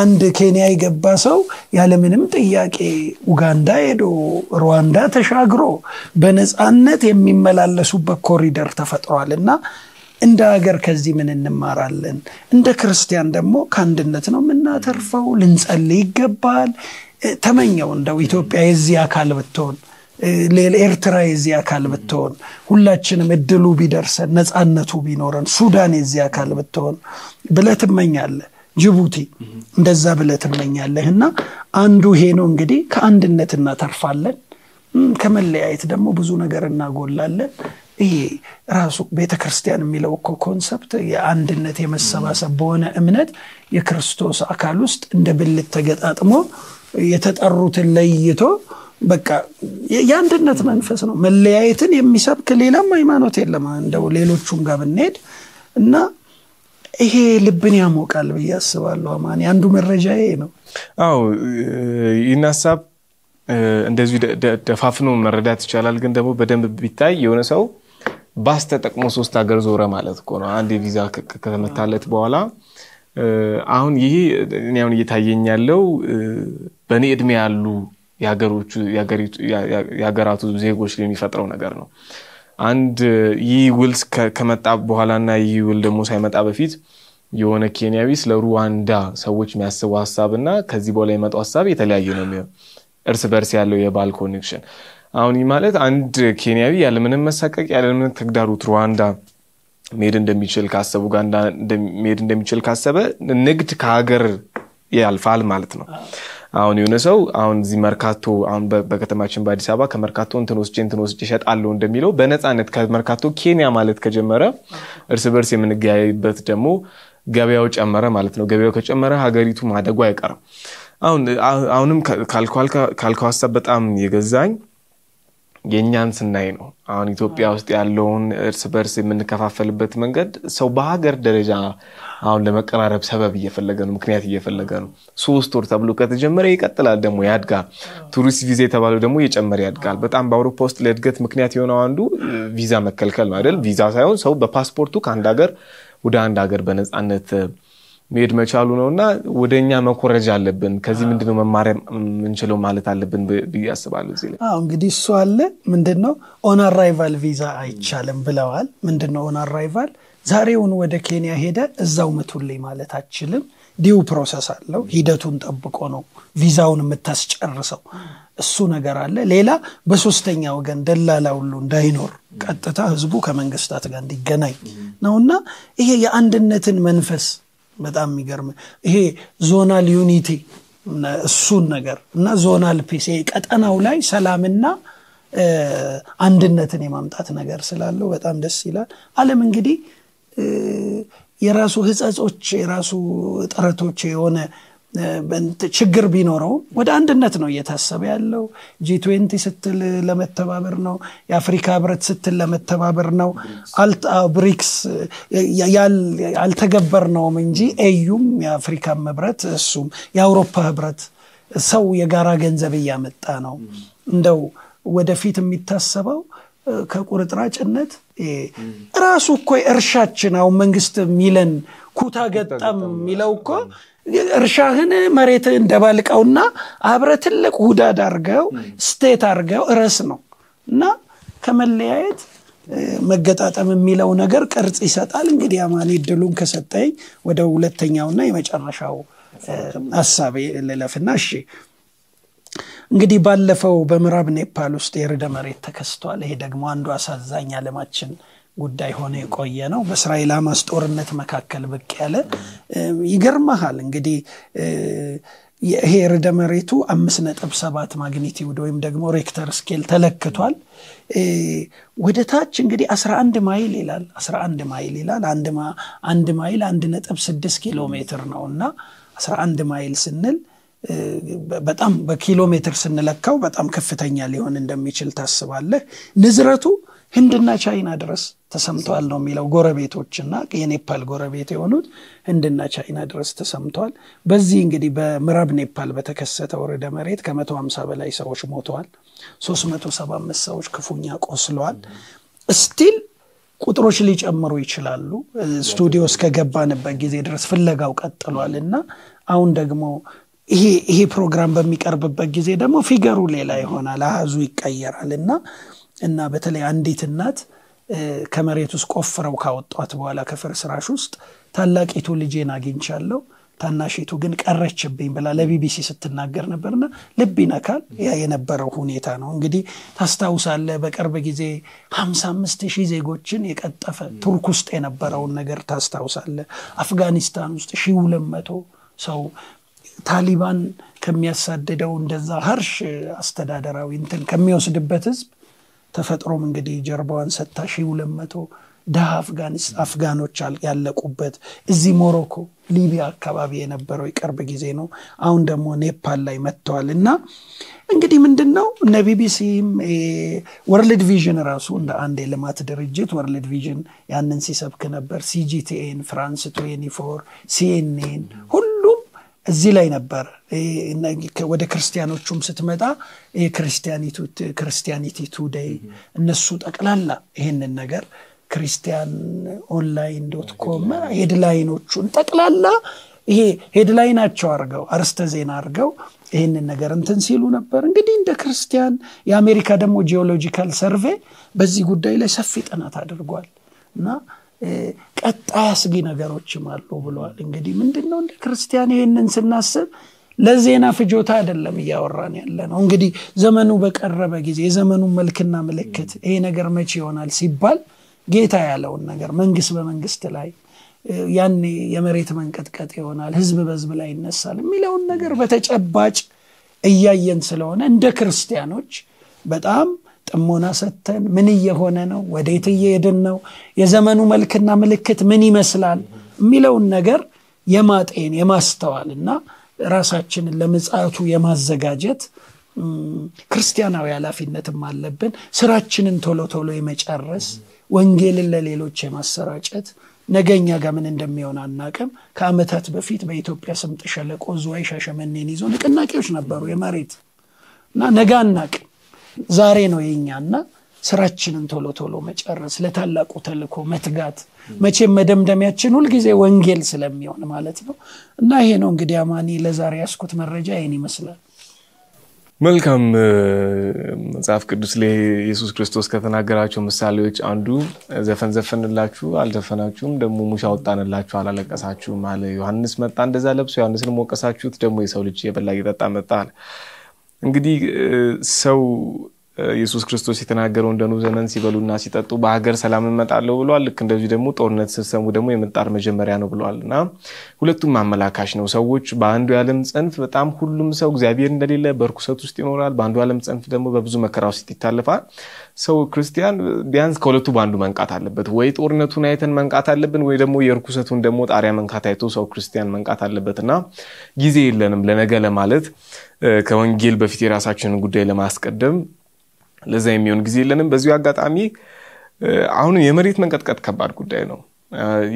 Speaker 2: አንድ ኬንያ የገባ ሰው ያለምንም ጥያቄ ኡጋንዳ ሄዶ ሩዋንዳ ተሻግሮ በነፃነት የሚመላለሱበት ኮሪደር ተፈጥሯል እና እንደ ሀገር ከዚህ ምን እንማራለን? እንደ ክርስቲያን ደግሞ ከአንድነት ነው የምናተርፈው። ልንጸል ይገባል። ተመኘው እንደው ኢትዮጵያ የዚህ አካል ብትሆን ኤርትራ የዚህ አካል ብትሆን ሁላችንም እድሉ ቢደርሰን ነፃነቱ ቢኖረን ሱዳን የዚህ አካል ብትሆን ብለህ ትመኛለህ። ጅቡቲ እንደዛ ብለህ ትመኛለህ። እና አንዱ ይሄ ነው እንግዲህ ከአንድነት እናተርፋለን፣ ከመለያየት ደግሞ ብዙ ነገር እናጎላለን። ይሄ ራሱ ቤተ ክርስቲያን የሚለው እኮ ኮንሰፕት የአንድነት የመሰባሰብ በሆነ እምነት የክርስቶስ አካል ውስጥ እንደ ብልት ተገጣጥሞ የተጠሩትን ለይቶ በቃ የአንድነት መንፈስ ነው። መለያየትን የሚሰብክ ሌላም ሃይማኖት የለም። እንደው ሌሎቹም ጋር ብንሄድ እና ይሄ ልብን ያሞቃል ብዬ አስባለሁ። አማን አንዱ መረጃ ይሄ ነው።
Speaker 1: አዎ ይህን ሀሳብ እንደዚሁ ደፋፍኖ መረዳት ይቻላል። ግን ደግሞ በደንብ ቢታይ የሆነ ሰው ባስ ተጠቅሞ ሶስት ሀገር ዞረ ማለት ነው። አንድ የቪዛ ከተመታለት በኋላ አሁን ይሄ እኔ አሁን እየታየኝ ያለው በእኔ እድሜ ያሉ የሀገራቱ ዜጎች የሚፈጥረው ነገር ነው። አንድ ይህ ውል ከመጣ ና ይህ ውል ደግሞ ሳይመጣ በፊት የሆነ ኬንያዊ ስለ ሩዋንዳ ሰዎች የሚያስበው ሀሳብ እና ከዚህ በኋላ የመጣው ሀሳብ የተለያየ ነው የሚሆን እርስ በርስ ያለው የባል ኮኔክሽን። አሁን ማለት አንድ ኬንያዊ ያለምንም መሳቀቅ ያለምንም ተግዳሩት ሩዋንዳ መሄድ እንደሚችል ካሰቡ ኡጋንዳ መሄድ እንደሚችል ካሰበ ንግድ ከሀገር ያልፋል ማለት ነው። አሁን የሆነ ሰው አሁን እዚህ መርካቶ አሁን በከተማችን በአዲስ አበባ ከመርካቶ እንትን ወስጄ እንትን ወስጄ እሸጣለሁ እንደሚለው በነፃነት ከመርካቶ ኬንያ ማለት ከጀመረ እርስ በርስ የምንገያይበት ደግሞ ገበያው ጨመረ ማለት ነው። ገበያው ከጨመረ ሀገሪቱ ማደጉ አይቀርም። አሁንም ካልከው ሀሳብ በጣም የገዛኝ የእኛን ስናይ ነው። አሁን ኢትዮጵያ ውስጥ ያለውን እርስ በርስ የምንከፋፈልበት መንገድ ሰው በሀገር ደረጃ አሁን ለመቀራረብ ሰበብ እየፈለገ ነው፣ ምክንያት እየፈለገ ነው። ሶስት ወር ተብሎ ከተጀመረ ይቀጥላል፣ ደግሞ ያድጋል። ቱሪስት ቪዛ የተባለው ደግሞ እየጨመረ ያድጋል። በጣም በአውሮፓ ውስጥ ለእድገት ምክንያት የሆነው አንዱ ቪዛ መከልከል ነው አይደል? ቪዛ ሳይሆን ሰው በፓስፖርቱ ከአንድ ሀገር ወደ አንድ ሀገር በነፃነት መሄድ መቻሉ ነው እና ወደ እኛ መኮረጃ አለብን። ከዚህ ምንድነው መማሪያ የምንችለው ማለት አለብን ብዬ አስባለሁ። እዚህ ላይ
Speaker 2: እንግዲህ እሱ አለ ምንድነው ኦን አራይቫል ቪዛ አይቻልም ብለዋል። ምንድነው ኦን አራይቫል? ዛሬውን ወደ ኬንያ ሄደ እዛው ምቱልኝ ማለት አችልም። ዲው ፕሮሰስ አለው። ሂደቱን ጠብቆ ነው ቪዛውን የምታስጨርሰው። እሱ ነገር አለ። ሌላ በሶስተኛ ወገን ደላላ ሁሉ እንዳይኖር ቀጥታ ህዝቡ ከመንግስታት ጋር እንዲገናኝ ነውና ይሄ የአንድነትን መንፈስ በጣም የሚገርም ይሄ ዞናል ዩኒቲ እሱን ነገር እና ዞናል ፒስ ቀጠናው ላይ ሰላምና አንድነትን የማምጣት ነገር ስላለው በጣም ደስ ይላል። አለም እንግዲህ የራሱ ህጸጾች የራሱ ጥረቶች የሆነ ችግር ቢኖረውም ወደ አንድነት ነው እየታሰበ ያለው። ጂ20 ስትል ለመተባበር ነው። የአፍሪካ ህብረት ስትል ለመተባበር ነው። ብሪክስ አልተገበር ነውም እንጂ ኤዩም የአፍሪካ ህብረት እሱም የአውሮፓ ህብረት ሰው የጋራ ገንዘብ እያመጣ ነው። እንደው ወደፊት የሚታሰበው ከቁርጥራጭነት ራሱ እኮ እርሻችን አሁን መንግስት ሚለን ኩታ ገጠም የሚለው እኮ እርሻህን መሬት እንደባልቀውና አብረ ትልቅ ሁዳድ አርገው ስቴት አርገው እረስ ነው እና ከመለያየት መገጣጠም የሚለው ነገር ቅርጽ ይሰጣል። እንግዲህ አማኔ እድሉን ከሰጠኝ ወደ ሁለተኛውና የመጨረሻው ሀሳብ ልለፍና፣ እሺ እንግዲህ ባለፈው በምዕራብ ኔፓል ውስጥ የርደ መሬት ተከስቷል። ይሄ ደግሞ አንዱ አሳዛኝ አለማችን። ጉዳይ ሆነ የቆየ ነው። በእስራኤል ማስጦርነት ጦርነት መካከል ብቅ ያለ ይገርመሃል እንግዲህ ይሄ ርደ መሬቱ አምስት ነጥብ ሰባት ማግኒቲውድ ወይም ደግሞ ሬክተር ስኬል ተለክቷል። ወደ ታች እንግዲህ 11 ማይል ይላል 11 ማይል ይላል። አንድ ማይል አንድ ነጥብ ስድስት ኪሎ ሜትር ነው እና 11 ማይል ስንል በጣም በኪሎ ሜትር ስንለካው በጣም ከፍተኛ ሊሆን እንደሚችል ታስባለህ። ንዝረቱ ህንድና ቻይና ድረስ ተሰምተዋል ነው የሚለው። ጎረቤቶችና የኔፓል ጎረቤት የሆኑት ህንድና ቻይና ድረስ ተሰምተዋል። በዚህ እንግዲህ በምዕራብ ኔፓል በተከሰተው ርዕደ መሬት ከ150 በላይ ሰዎች ሞተዋል፣ 375 ሰዎች ክፉኛ ቆስለዋል። ስቲል ቁጥሮች ሊጨምሩ ይችላሉ። ስቱዲዮ እስከገባንበት ጊዜ ድረስ ፍለጋው ቀጥሏል እና አሁን ደግሞ ይሄ ፕሮግራም በሚቀርብበት ጊዜ ደግሞ ፊገሩ ሌላ ይሆናል፣ አህዙ ይቀየራል እና እና በተለይ አንዲት እናት ከመሬት ውስጥ ቆፍረው ካወጧት በኋላ ከፍርስራሽ ውስጥ ታላቂቱ ልጄን አግኝቻለሁ ታናሽቱ ግን ቀረችብኝ ብላ ለቢቢሲ ስትናገር ነበርና ልብ ይነካል። ያ የነበረው ሁኔታ ነው። እንግዲህ ታስታውሳለ በቅርብ ጊዜ ሀምሳ አምስት ሺህ ዜጎችን የቀጠፈ ቱርክ ውስጥ የነበረውን ነገር ታስታውሳለ አፍጋኒስታን ውስጥ ሺ ሁለት መቶ ሰው ታሊባን ከሚያሳድደው እንደዛ ሀርሽ አስተዳደራዊ እንትን ከሚወስድበት ህዝብ ተፈጥሮም እንግዲህ ጀርባዋን ሰታ ሺ ሁለት መቶ ድሃ አፍጋኖች ያለቁበት እዚህ ሞሮኮ፣ ሊቢያ አካባቢ የነበረው የቅርብ ጊዜ ነው። አሁን ደግሞ ኔፓል ላይ መጥተዋል። እና እንግዲህ ምንድን ነው እነ ቢቢሲም ወርልድ ቪዥን ራሱ እንደ አንድ የልማት ድርጅት ወርልድ ቪዥን ያንን ሲሰብክ ነበር። ሲጂቲኤን፣ ፍራንስ 24 ሲኤንኤን ሁሉ እዚህ ላይ ነበር ወደ ክርስቲያኖቹም ስትመጣ ክርስቲያኒቲ ቱደይ እነሱ ጠቅላላ ይህንን ነገር ክርስቲያን ኦንላይን ዶት ኮም ሄድላይኖቹን ጠቅላላ ይሄ ሄድላይናቸው አርገው አርስተ ዜና አድርገው ይህንን ነገር እንትን ሲሉ ነበር። እንግዲህ እንደ ክርስቲያን የአሜሪካ ደግሞ ጂኦሎጂካል ሰርቬ በዚህ ጉዳይ ላይ ሰፊ ጥናት አድርጓል እና ቀጣ አስጊ ነገሮችም አሉ ብለዋል። እንግዲህ ምንድን ነው እንደ ክርስቲያን ይህንን ስናስብ ለዜና ፍጆታ አይደለም እያወራን ያለ ነው። እንግዲህ ዘመኑ በቀረበ ጊዜ የዘመኑ መልክና ምልክት ይሄ ነገር መቼ ይሆናል ሲባል ጌታ ያለውን ነገር መንግስት በመንግስት ላይ ያኔ የመሬት መንቀጥቀጥ ይሆናል፣ ህዝብ በህዝብ ላይ ይነሳል የሚለውን ነገር በተጨባጭ እያየን ስለሆነ እንደ ክርስቲያኖች በጣም ጥሞና ሰተን ምን እየሆነ ነው፣ ወዴት እየሄድን ነው፣ የዘመኑ መልክና ምልክት ምን ይመስላል የሚለውን ነገር የማጤን የማስተዋል እና ራሳችንን ለምጽአቱ የማዘጋጀት ክርስቲያናዊ ኃላፊነትም አለብን። ስራችንን ቶሎ ቶሎ የመጨረስ ወንጌልን ለሌሎች የማሰራጨት ነገኛ ጋር ምን እንደሚሆን አናቅም። ከአመታት በፊት በኢትዮጵያ ስምጥ ሸለቆ፣ ዙዋይ ሻሸመኔን ይዞ ንቅናቄዎች ነበሩ የመሬት እና ነገ አናቅም ዛሬ ነው የኛና ስራችንን ቶሎ ቶሎ መጨረስ፣ ለታላቁ ተልኮ መትጋት። መቼም መደምደሚያችን ሁልጊዜ ወንጌል ስለሚሆን ማለት ነው። እና ይሄ ነው እንግዲህ አማኒ፣ ለዛሬ ያስኩት መረጃ ይህን ይመስላል።
Speaker 1: መልካም። መጽሐፍ ቅዱስ ላይ ኢየሱስ ክርስቶስ ከተናገራቸው ምሳሌዎች አንዱ ዘፈን ዘፈንላችሁ አልዘፈናችሁም፣ ደግሞ ሙሻ ወጣንላችሁ አላለቀሳችሁም አለ። ዮሐንስ መጣ እንደዛ ለብሶ ዮሐንስን ሞቀሳችሁት ደግሞ የሰው ልጅ የበላ እየጠጣ መጣ አለ። እንግዲህ ሰው ኢየሱስ ክርስቶስ የተናገረው እንደኑ ዘመን ሲበሉና ሲጠጡ በሀገር ሰላም እመጣለሁ ብለዋል። ልክ እንደዚህ ደግሞ ጦርነት ስትሰሙ ደግሞ የምጣር መጀመሪያ ነው ብለዋል እና ሁለቱም አመላካሽ ነው። ሰዎች በአንዱ የዓለም ጽንፍ በጣም ሁሉም ሰው እግዚአብሔር እንደሌለ በርኩሰት ውስጥ ይኖራል። በአንዱ የዓለም ጽንፍ ደግሞ በብዙ መከራ ውስጥ ይታለፋል። ሰው ክርስቲያን ቢያንስ ከሁለቱ በአንዱ መንቃት አለበት። ወይ ጦርነቱን አይተን መንቃት አለብን፣ ወይ ደግሞ የእርኩሰቱን ደግሞ ጣሪያ መንካት አይቶ ሰው ክርስቲያን መንቃት አለበት እና ጊዜ የለንም ለነገ ለማለት ከወንጌል በፊት የራሳችንን ጉዳይ ለማስቀደም ለዛ የሚሆን ጊዜ የለንም። በዚሁ አጋጣሚ አሁን የመሬት መንቀጥቀጥ ከባድ ጉዳይ ነው።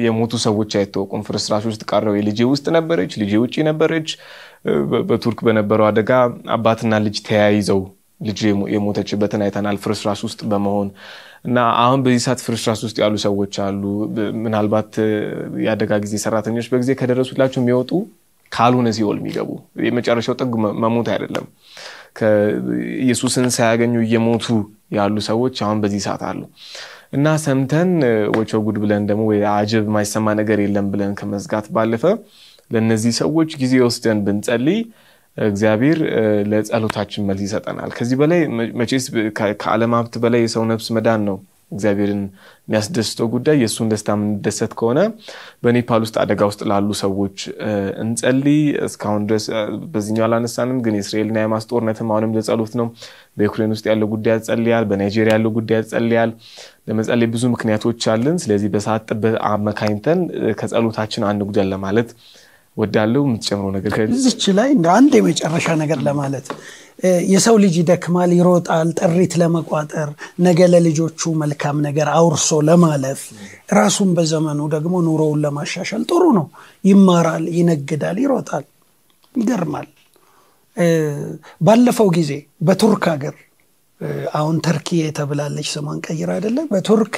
Speaker 1: የሞቱ ሰዎች አይታወቁም። ፍርስራሽ ውስጥ ቀረው። የልጄ ውስጥ ነበረች፣ ልጄ ውጭ ነበረች። በቱርክ በነበረው አደጋ አባትና ልጅ ተያይዘው ልጅ የሞተችበትን አይተናል ፍርስራስ ውስጥ በመሆን እና አሁን በዚህ ሰዓት ፍርስራስ ውስጥ ያሉ ሰዎች አሉ። ምናልባት የአደጋ ጊዜ ሰራተኞች በጊዜ ከደረሱላቸው የሚወጡ ካልሆነ ሲኦል የሚገቡ የመጨረሻው ጥግ መሞት አይደለም። ኢየሱስን ሳያገኙ እየሞቱ ያሉ ሰዎች አሁን በዚህ ሰዓት አሉ እና ሰምተን ወቾ ጉድ ብለን ደግሞ ወይ ማይሰማ ነገር የለም ብለን ከመዝጋት ባለፈ ለእነዚህ ሰዎች ጊዜ ወስደን ብንጸልይ እግዚአብሔር ለጸሎታችን መልስ ይሰጠናል። ከዚህ በላይ መቼስ ከዓለም ሀብት በላይ የሰው ነብስ መዳን ነው እግዚአብሔርን የሚያስደስተው ጉዳይ። የእሱን ደስታ የምንደሰት ከሆነ በኔፓል ውስጥ አደጋ ውስጥ ላሉ ሰዎች እንጸል እስካሁን ድረስ በዚኛው አላነሳንም፣ ግን የእስራኤልና የማስ ጦርነትም አሁንም ለጸሎት ነው። በዩክሬን ውስጥ ያለው ጉዳይ ያጸልያል። በናይጄሪያ ያለው ጉዳይ ያጸልያል። ለመጸለይ ብዙ ምክንያቶች አለን። ስለዚህ በሰዓት ጥበት አመካኝተን ከጸሎታችን አንጉደል ለማለት ወዳለው የምትጨምረው ነገር ከዚች
Speaker 2: ላይ እንደ አንድ የመጨረሻ ነገር ለማለት የሰው ልጅ ይደክማል፣ ይሮጣል፣ ጥሪት ለመቋጠር ነገ ለልጆቹ መልካም ነገር አውርሶ ለማለፍ ራሱን በዘመኑ ደግሞ ኑሮውን ለማሻሻል ጥሩ ነው። ይማራል፣ ይነግዳል፣ ይሮጣል። ይገርማል። ባለፈው ጊዜ በቱርክ ሀገር አሁን ተርኪ ተብላለች ስሟን ቀይር አይደለ? በቱርክ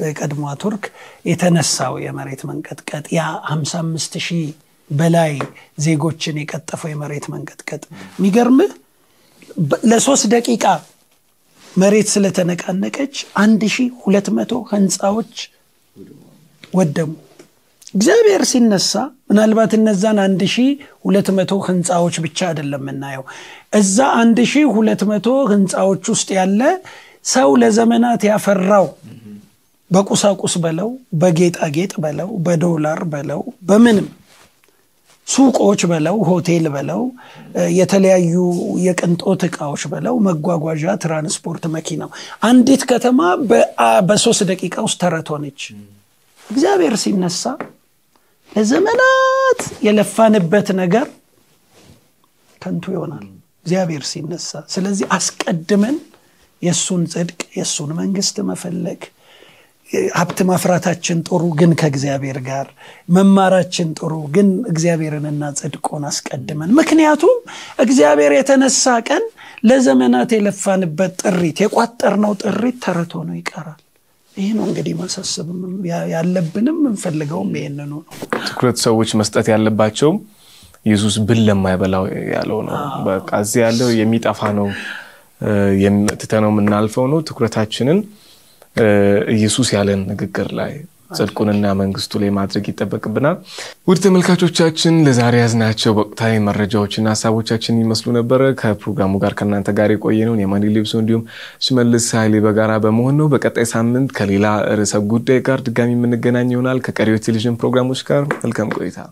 Speaker 2: በቀድሟ ቱርክ የተነሳው የመሬት መንቀጥቀጥ ያ 55 ሺህ በላይ ዜጎችን የቀጠፈው የመሬት መንቀጥቀጥ የሚገርምህ ለሶስት ደቂቃ መሬት ስለተነቃነቀች አንድ መቶ ህንፃዎች ወደሙ። እግዚአብሔር ሲነሳ ምናልባት እነዛን መቶ ህንፃዎች ብቻ አይደለም የምናየው። እዛ መቶ ህንፃዎች ውስጥ ያለ ሰው ለዘመናት ያፈራው በቁሳቁስ በለው፣ በጌጣጌጥ በለው፣ በዶላር በለው፣ በምንም ሱቆች በለው ሆቴል በለው የተለያዩ የቅንጦት እቃዎች በለው መጓጓዣ፣ ትራንስፖርት፣ መኪናው አንዲት ከተማ በሶስት ደቂቃ ውስጥ ተረቶነች እግዚአብሔር ሲነሳ ለዘመናት የለፋንበት ነገር ከንቱ ይሆናል። እግዚአብሔር ሲነሳ ስለዚህ አስቀድመን የእሱን ጽድቅ የእሱን መንግስት መፈለግ ሀብት ማፍራታችን ጥሩ ግን ከእግዚአብሔር ጋር መማራችን ጥሩ ግን እግዚአብሔርንና ጽድቆን አስቀድመን ምክንያቱም እግዚአብሔር የተነሳ ቀን ለዘመናት የለፋንበት ጥሪት የቋጠርነው ጥሪት ተረቶ ነው ይቀራል ይህ ነው እንግዲህ ማሳሰብም ያለብንም እንፈልገውም ይህንኑ ነው
Speaker 1: ትኩረት ሰዎች መስጠት ያለባቸውም ኢየሱስ ብን ለማይበላው ያለው ነው በቃ እዚህ ያለው የሚጠፋ ነው ትተነው የምናልፈው ነው ትኩረታችንን ኢየሱስ ያለን ንግግር ላይ ጽድቁንና መንግስቱ ላይ ማድረግ ይጠበቅብናል። ውድ ተመልካቾቻችን ለዛሬ ያዝናቸው ወቅታዊ መረጃዎችና ሀሳቦቻችን ይመስሉ ነበረ። ከፕሮግራሙ ጋር ከእናንተ ጋር ነውን የማኒ ሊብሶ እንዲሁም ሽመልስ ሀይሌ በጋራ በመሆን ነው። በቀጣይ ሳምንት ከሌላ ርዕሰ ጉዳይ ጋር ድጋሚ የምንገናኝ ይሆናል። ከቀሪዎ ቴሌቪዥን ፕሮግራሞች ጋር መልካም ቆይታ